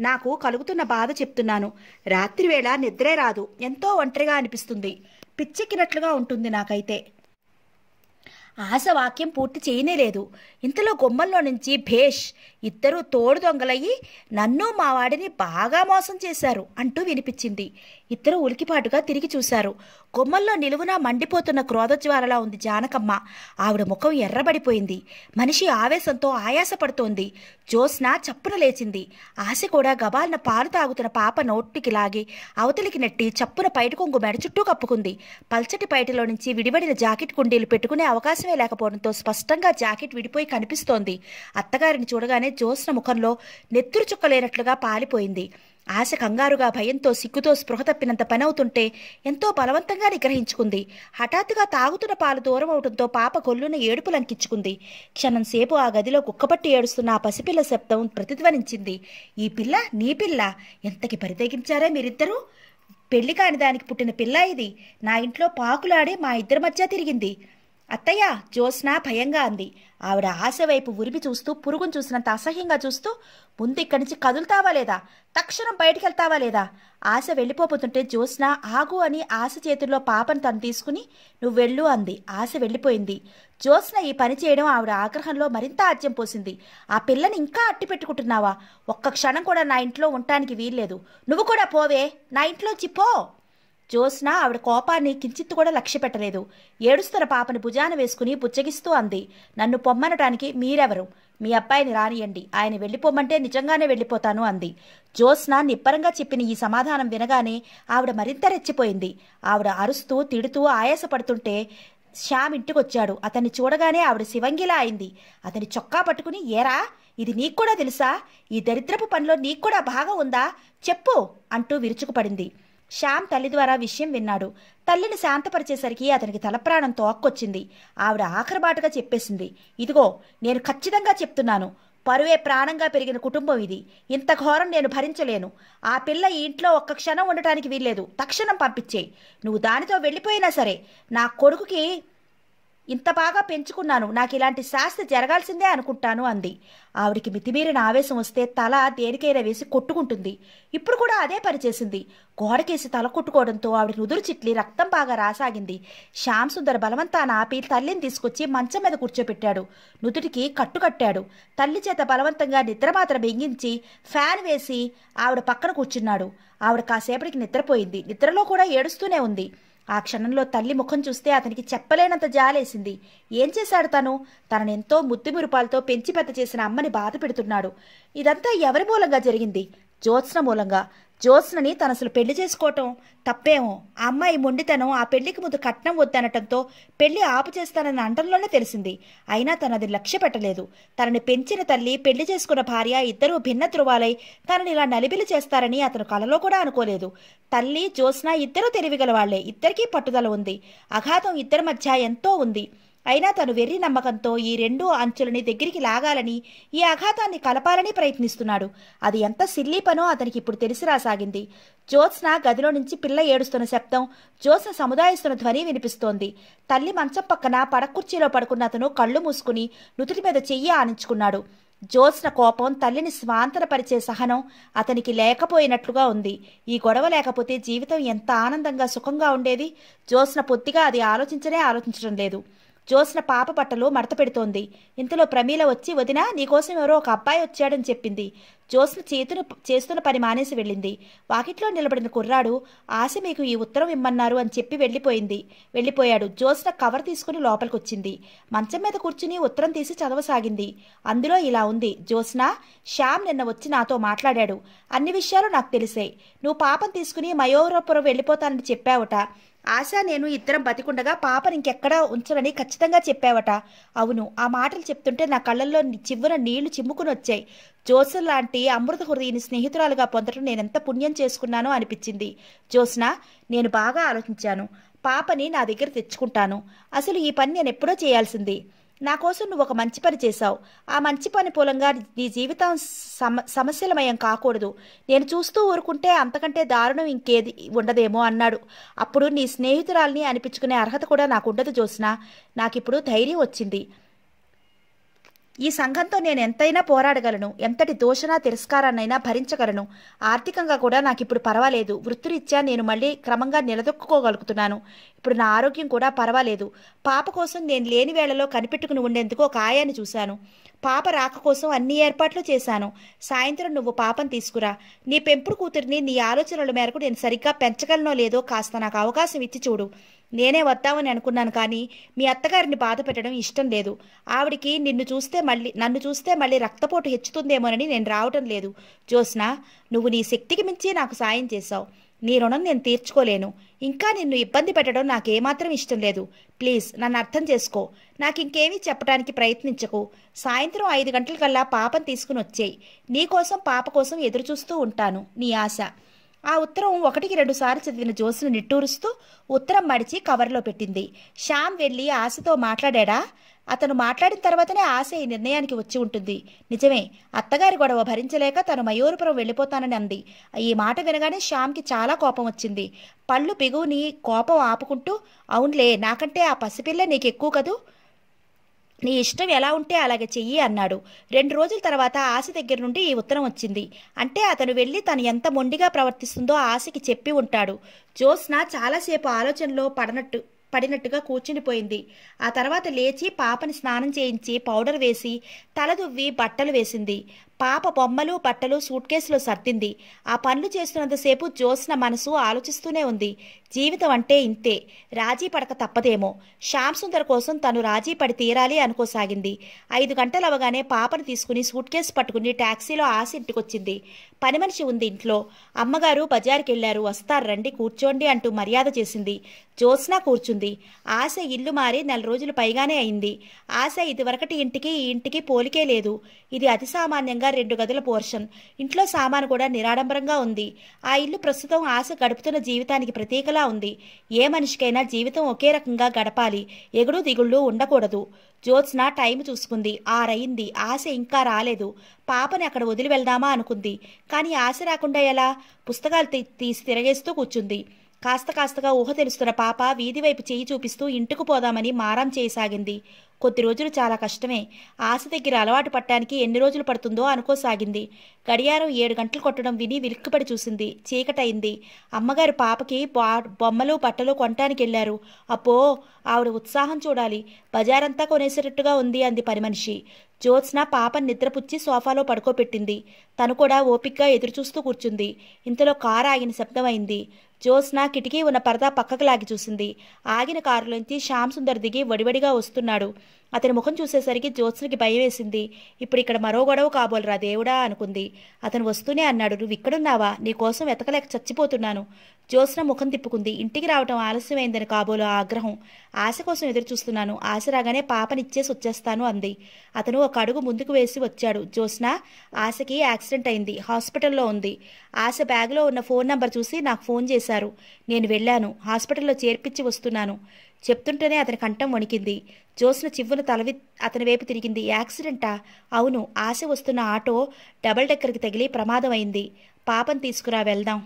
నాకు కలుగుతున్న బాధ చెప్తున్నాను రాత్రి వేళ నిద్రే రాదు ఎంతో ఒంటరిగా అనిపిస్తుంది పిచ్చెక్కినట్లుగా ఉంటుంది నాకైతే ఆశ వాక్యం పూర్తి చేయనేలేదు ఇంతలో గుమ్మంలో నుంచి భేష్ ఇద్దరూ తోడు దొంగలయ్యి నన్ను మా వాడిని బాగా మోసం చేశారు అంటూ వినిపించింది ఇద్దరు ఉలికిపాటుగా తిరిగి చూశారు కొమ్మల్లో నిలువునా మండిపోతున్న క్రోధజ్వాలలా ఉంది జానకమ్మ ఆవిడ ముఖం ఎర్రబడిపోయింది మనిషి ఆవేశంతో ఆయాసపడుతోంది జ్యోత్స్న చప్పున లేచింది ఆశ కూడా గబాలిన పాలు తాగుతున్న పాప నోటికి లాగి అవతలికి నెట్టి చప్పున పైట కొంగు మెడ చుట్టూ కప్పుకుంది పల్చటి పైటలో నుంచి విడివడిన జాకెట్ కుండీలు పెట్టుకునే అవకాశమే లేకపోవడంతో స్పష్టంగా జాకెట్ విడిపోయి కనిపిస్తోంది అత్తగారిని చూడగానే జ్యోత్స్న ముఖంలో నెత్తురు చుక్కలేనట్లుగా పాలిపోయింది ఆశ కంగారుగా భయంతో సిగ్గుతో స్పృహ తప్పినంత పనవుతుంటే ఎంతో బలవంతంగా నిగ్రహించుకుంది హఠాత్తుగా తాగుతున్న పాలు దూరం అవడంతో పాప గొల్లున ఏడుపులంకించుకుంది క్షణం క్షణంసేపు ఆ గదిలో కుక్కపట్టి ఏడుస్తున్న ఆ పసిపిల్ల శబ్దం ప్రతిధ్వనించింది ఈ పిల్ల నీ పిల్ల ఎంతకి పరితెగించారే మీరిద్దరూ పెళ్లి కాని దానికి పుట్టిన పిల్ల ఇది నా ఇంట్లో పాకులాడి మా ఇద్దరి మధ్య తిరిగింది అత్తయ్య జ్యోత్స్న భయంగా అంది ఆవిడ ఆశ వైపు ఉరిపి చూస్తూ పురుగును చూసినంత అసహ్యంగా చూస్తూ ముందు ఇక్కడి నుంచి కదులుతావా లేదా తక్షణం బయటికి వెళ్తావా లేదా ఆశ వెళ్ళిపోతుంటే జ్యోత్స్న ఆగు అని ఆశ చేతుల్లో పాపను తను తీసుకుని నువ్వు వెళ్ళు అంది ఆశ వెళ్ళిపోయింది జ్యోత్స్న ఈ పని చేయడం ఆవిడ ఆగ్రహంలో మరింత ఆజ్యం పోసింది ఆ పిల్లని ఇంకా అట్టి పెట్టుకుంటున్నావా ఒక్క క్షణం కూడా నా ఇంట్లో ఉండటానికి వీల్లేదు నువ్వు కూడా పోవే నా ఇంట్లోంచి పో జ్యోత్స్న ఆవిడ కోపాన్ని కించిత్తు కూడా లక్ష్య పెట్టలేదు ఏడుస్తున్న పాపని భుజాన వేసుకుని బుచ్చగిస్తూ అంది నన్ను పొమ్మనటానికి మీరెవరు మీ అబ్బాయిని రానియండి ఆయన వెళ్ళిపోమంటే నిజంగానే వెళ్ళిపోతాను అంది జ్యోత్స్న నిప్పరంగా చెప్పిన ఈ సమాధానం వినగానే ఆవిడ మరింత రెచ్చిపోయింది ఆవిడ అరుస్తూ తిడుతూ ఆయాసపడుతుంటే శ్యామ్ ఇంటికొచ్చాడు అతన్ని చూడగానే ఆవిడ శివంగిలా అయింది అతని చొక్కా పట్టుకుని ఏరా ఇది నీకు కూడా తెలుసా ఈ దరిద్రపు పనిలో నీకు కూడా భాగం ఉందా చెప్పు అంటూ విరుచుకుపడింది శ్యామ్ తల్లి ద్వారా విషయం విన్నాడు తల్లిని శాంతపరిచేసరికి అతనికి తలప్రాణం తోక్కొచ్చింది ఆవిడ ఆఖరిబాటుగా చెప్పేసింది ఇదిగో నేను ఖచ్చితంగా చెప్తున్నాను పరువే ప్రాణంగా పెరిగిన కుటుంబం ఇది ఇంత ఘోరం నేను భరించలేను ఆ పిల్ల ఈ ఇంట్లో ఒక్క క్షణం ఉండటానికి వీల్లేదు తక్షణం పంపించేయి నువ్వు దానితో వెళ్ళిపోయినా సరే నా కొడుకుకి ఇంత బాగా పెంచుకున్నాను నాకు ఇలాంటి శాస్తి జరగాల్సిందే అనుకుంటాను అంది ఆవిడికి మితిమీరిన ఆవేశం వస్తే తల దేనికైనా వేసి కొట్టుకుంటుంది ఇప్పుడు కూడా అదే పనిచేసింది గోడకేసి తల కొట్టుకోవడంతో ఆవిడ నుదురు చిట్లి రక్తం బాగా రాసాగింది శ్యామ్ సుందర్ బలవంతా ఆపి తల్లిని తీసుకొచ్చి మంచం మీద కూర్చోపెట్టాడు నుదుటికి కట్టుకట్టాడు తల్లి చేత బలవంతంగా నిద్ర మాత్రం బెంగించి ఫ్యాన్ వేసి ఆవిడ పక్కన కూర్చున్నాడు ఆవిడ కాసేపటికి నిద్రపోయింది నిద్రలో కూడా ఏడుస్తూనే ఉంది ఆ క్షణంలో తల్లి ముఖం చూస్తే అతనికి చెప్పలేనంత జాలేసింది ఏం చేశాడు తను తననెంతో ముద్దుమిరుపాలతో పెంచి పెద్ద చేసిన అమ్మని బాధ పెడుతున్నాడు ఇదంతా ఎవరి మూలంగా జరిగింది జ్యోత్స్న మూలంగా జ్యోత్స్నని తను అసలు పెళ్లి చేసుకోవటం తప్పేమో ఆ అమ్మాయి మొండితనం ఆ పెళ్లికి ముందు కట్నం వద్దనటంతో పెళ్లి ఆపు చేస్తానన్న అంటంలోనే తెలిసింది అయినా తను అది లక్ష్య పెట్టలేదు తనని పెంచిన తల్లి పెళ్లి చేసుకున్న భార్య ఇద్దరూ భిన్న ధృవాలై తనని ఇలా నలిబిలి చేస్తారని అతను కలలో కూడా అనుకోలేదు తల్లి జ్యోత్స్న ఇద్దరూ తెలివిగల వాళ్లే ఇద్దరికీ పట్టుదల ఉంది అఘాతం ఇద్దరి మధ్య ఎంతో ఉంది అయినా తను వెర్రి నమ్మకంతో ఈ రెండు అంచులని దగ్గరికి లాగాలని ఈ ఆఘాతాన్ని కలపాలని ప్రయత్నిస్తున్నాడు అది ఎంత సిల్లీ పనో అతనికి ఇప్పుడు తెలిసి రాసాగింది జ్యోత్స్న గదిలో నుంచి పిల్ల ఏడుస్తున్న శబ్దం జ్యోత్స్న సముదాయిస్తున్న ధ్వని వినిపిస్తోంది తల్లి మంచం పక్కన పడకుర్చీలో పడుకున్న అతను కళ్ళు మూసుకుని నుతుడి మీద చెయ్యి ఆనించుకున్నాడు జ్యోత్స్న కోపం తల్లిని స్వాంతనపరిచే సహనం అతనికి లేకపోయినట్లుగా ఉంది ఈ గొడవ లేకపోతే జీవితం ఎంత ఆనందంగా సుఖంగా ఉండేది జ్యోత్స్న పొత్తిగా అది ఆలోచించనే ఆలోచించడం లేదు జోస్న పాప బట్టలు మడత పెడుతోంది ఇంతలో ప్రమీల వచ్చి వదిన నీకోసం ఎవరో ఒక అబ్బాయి వచ్చాడని చెప్పింది జోస్న చేతును చేస్తున్న పని మానేసి వెళ్ళింది వాకిట్లో నిలబడిన కుర్రాడు ఆశ మీకు ఈ ఉత్తరం ఇమ్మన్నారు అని చెప్పి వెళ్ళిపోయింది వెళ్ళిపోయాడు జోస్న కవర్ తీసుకుని లోపలికొచ్చింది మంచం మీద కూర్చుని ఉత్తరం తీసి చదవసాగింది అందులో ఇలా ఉంది జోస్న శ్యామ్ నిన్న వచ్చి నాతో మాట్లాడాడు అన్ని విషయాలు నాకు తెలిసాయి నువ్వు పాపం తీసుకుని మయోరపురం వెళ్ళిపోతానని చెప్పావుట ఆశ నేను ఇద్దరం బతికుండగా పాపని ఇంకెక్కడా ఉంచనని ఖచ్చితంగా చెప్పావట అవును ఆ మాటలు చెప్తుంటే నా కళ్ళల్లో చివ్వున నీళ్లు చిమ్ముకుని వచ్చాయి జోసన్ లాంటి అమృత హృదయని స్నేహితురాలుగా పొందడం నేనెంత పుణ్యం చేసుకున్నానో అనిపించింది జోస్న నేను బాగా ఆలోచించాను పాపని నా దగ్గర తెచ్చుకుంటాను అసలు ఈ పని నేను ఎప్పుడో చేయాల్సింది నా కోసం నువ్వు ఒక మంచి పని చేశావు ఆ మంచి పని మూలంగా నీ జీవితం సమ సమస్యలమయం కాకూడదు నేను చూస్తూ ఊరుకుంటే అంతకంటే దారుణం ఇంకేది ఉండదేమో అన్నాడు అప్పుడు నీ స్నేహితురాల్ని అనిపించుకునే అర్హత కూడా నాకు ఉండదు నాకిప్పుడు ధైర్యం వచ్చింది ఈ సంఘంతో నేను ఎంతైనా పోరాడగలను ఎంతటి దోషణ తిరస్కారాన్నైనా భరించగలను ఆర్థికంగా కూడా నాకు ఇప్పుడు పర్వాలేదు వృత్తిరీత్యా నేను మళ్ళీ క్రమంగా నిలదొక్కుకోగలుగుతున్నాను ఇప్పుడు నా ఆరోగ్యం కూడా పర్వాలేదు పాప కోసం నేను లేని వేళలో కనిపెట్టుకుని ఉండేందుకు ఒక ఆయాన్ని చూశాను పాప రాక కోసం అన్ని ఏర్పాట్లు చేశాను సాయంత్రం నువ్వు పాపను తీసుకురా నీ పెంపుడు కూతురిని నీ ఆలోచనల మేరకు నేను సరిగ్గా పెంచగలనో లేదో కాస్త నాకు అవకాశం ఇచ్చి చూడు నేనే వద్దామని అనుకున్నాను కానీ మీ అత్తగారిని బాధ పెట్టడం ఇష్టం లేదు ఆవిడికి నిన్ను చూస్తే మళ్ళీ నన్ను చూస్తే మళ్ళీ రక్తపోటు హెచ్చుతుందేమోనని నేను రావటం లేదు జ్యోత్స్న నువ్వు నీ శక్తికి మించి నాకు సాయం చేశావు నీ రుణం నేను తీర్చుకోలేను ఇంకా నిన్ను ఇబ్బంది పెట్టడం నాకేమాత్రం ఇష్టం లేదు ప్లీజ్ నన్ను అర్థం చేసుకో నాకు ఇంకేమీ చెప్పడానికి ప్రయత్నించకు సాయంత్రం ఐదు గంటలకల్లా పాపం తీసుకుని వచ్చేయి నీకోసం పాప కోసం ఎదురుచూస్తూ ఉంటాను నీ ఆశ ఆ ఉత్తరం ఒకటికి రెండుసార్లు చదివిన జోస్ను నిట్టూరుస్తూ ఉత్తరం మడిచి కవర్లో పెట్టింది శ్యామ్ వెళ్ళి ఆశతో మాట్లాడా అతను మాట్లాడిన తర్వాతనే ఆశ ఈ నిర్ణయానికి వచ్చి ఉంటుంది నిజమే అత్తగారి గొడవ భరించలేక తను మయూరపురం వెళ్ళిపోతానని అంది ఈ మాట వినగానే శ్యామ్కి చాలా కోపం వచ్చింది పళ్ళు పిగువుని కోపం ఆపుకుంటూ అవునులే నాకంటే ఆ పసిపిల్ల నీకు ఎక్కువ కదూ నీ ఇష్టం ఎలా ఉంటే అలాగే చెయ్యి అన్నాడు రెండు రోజుల తర్వాత ఆశ దగ్గర నుండి ఈ ఉత్తరం వచ్చింది అంటే అతను వెళ్ళి తను ఎంత మొండిగా ప్రవర్తిస్తుందో ఆశకి చెప్పి ఉంటాడు జ్యోత్స్న చాలాసేపు ఆలోచనలో పడనట్టు పడినట్టుగా కూర్చుండిపోయింది ఆ తర్వాత లేచి పాపని స్నానం చేయించి పౌడర్ వేసి తలదువ్వి బట్టలు వేసింది పాప బొమ్మలు బట్టలు సూట్ కేసులో సర్దింది ఆ పనులు చేస్తున్నంతసేపు జోస్న మనసు ఆలోచిస్తూనే ఉంది జీవితం అంటే ఇంతే రాజీ పడక తప్పదేమో శ్యామ్ సుందర్ కోసం తను రాజీ పడి తీరాలి అనుకోసాగింది ఐదు గంటలు అవగానే పాపను తీసుకుని సూట్ కేసు పట్టుకుని ట్యాక్సీలో ఆశ ఇంటికొచ్చింది పని మనిషి ఉంది ఇంట్లో అమ్మగారు బజార్కి వెళ్లారు వస్తారు రండి కూర్చోండి అంటూ మర్యాద చేసింది జ్యోత్స్న కూర్చుంది ఆశ ఇల్లు మారి నెల రోజులు పైగానే అయింది ఆశ ఇదివరకటి ఇంటికి ఈ ఇంటికి పోలికే లేదు ఇది అతి సామాన్యంగా రెండు గదుల పోర్షన్ ఇంట్లో సామాను కూడా నిరాడంబరంగా ఉంది ఆ ఇల్లు ప్రస్తుతం ఆశ గడుపుతున్న జీవితానికి ప్రతీకలా ఉంది ఏ మనిషికైనా జీవితం ఒకే రకంగా గడపాలి ఎగుడు దిగుళ్ళు ఉండకూడదు జ్యోత్స్న టైం చూసుకుంది ఆరయింది ఆశ ఇంకా రాలేదు పాపని అక్కడ వదిలి వెళ్దామా అనుకుంది కానీ ఆశ రాకుండా ఎలా పుస్తకాలు తీసి తిరగేస్తూ కూర్చుంది కాస్త కాస్తగా ఊహ తెలుస్తున్న పాప వీధి వైపు చేయి చూపిస్తూ ఇంటికి పోదామని మారం చేయసాగింది కొద్ది రోజులు చాలా కష్టమే ఆశ దగ్గర అలవాటు పట్టడానికి ఎన్ని రోజులు పడుతుందో అనుకోసాగింది గడియారం ఏడు గంటలు కొట్టడం విని విరుక్కుపడి చూసింది చీకటయింది అమ్మగారు పాపకి బొమ్మలు బట్టలు కొనటానికి వెళ్ళారు అప్పో ఆవిడ ఉత్సాహం చూడాలి బజారంతా కొనేసేటట్టుగా ఉంది అంది పని మనిషి జ్యోత్స్న పాపను నిద్రపుచ్చి సోఫాలో పడుకోపెట్టింది తను కూడా ఓపిక్గా ఎదురుచూస్తూ కూర్చుంది ఇంతలో కారు ఆగిన శబ్దమైంది జ్యోత్స్న కిటికీ ఉన్న పరదా పక్కకు లాగి చూసింది ఆగిన కారులోంచి శ్యామ్ సుందర్ దిగి వడివడిగా వస్తున్నాడు అతని ముఖం చూసేసరికి జ్యోత్స్నకి భయం వేసింది ఇప్పుడు ఇక్కడ మరో గొడవ కాబోలరా దేవుడా అనుకుంది అతను వస్తూనే అన్నాడు నువ్వు ఇక్కడున్నావా నీకోసం వెతకలేక చచ్చిపోతున్నాను జ్యోత్స్న ముఖం తిప్పుకుంది ఇంటికి రావటం ఆలస్యమైందని కాబోలు ఆగ్రహం ఆశ కోసం ఎదురు చూస్తున్నాను ఆశ రాగానే పాపనిచ్చేసి వచ్చేస్తాను అంది అతను ఒక అడుగు ముందుకు వేసి వచ్చాడు జ్యోత్స్న ఆశకి యాక్సిడెంట్ అయింది హాస్పిటల్లో ఉంది ఆశ బ్యాగ్లో ఉన్న ఫోన్ నంబర్ చూసి నాకు ఫోన్ చేశారు నేను వెళ్ళాను హాస్పిటల్లో చేర్పించి వస్తున్నాను చెప్తుంటేనే అతని కంఠం వణికింది జోస్న చివ్వును తలవి అతని వైపు తిరిగింది యాక్సిడెంటా అవును ఆశ వస్తున్న ఆటో డబల్ డెక్కర్కి తగిలి ప్రమాదమైంది పాపం తీసుకురా వెళ్దాం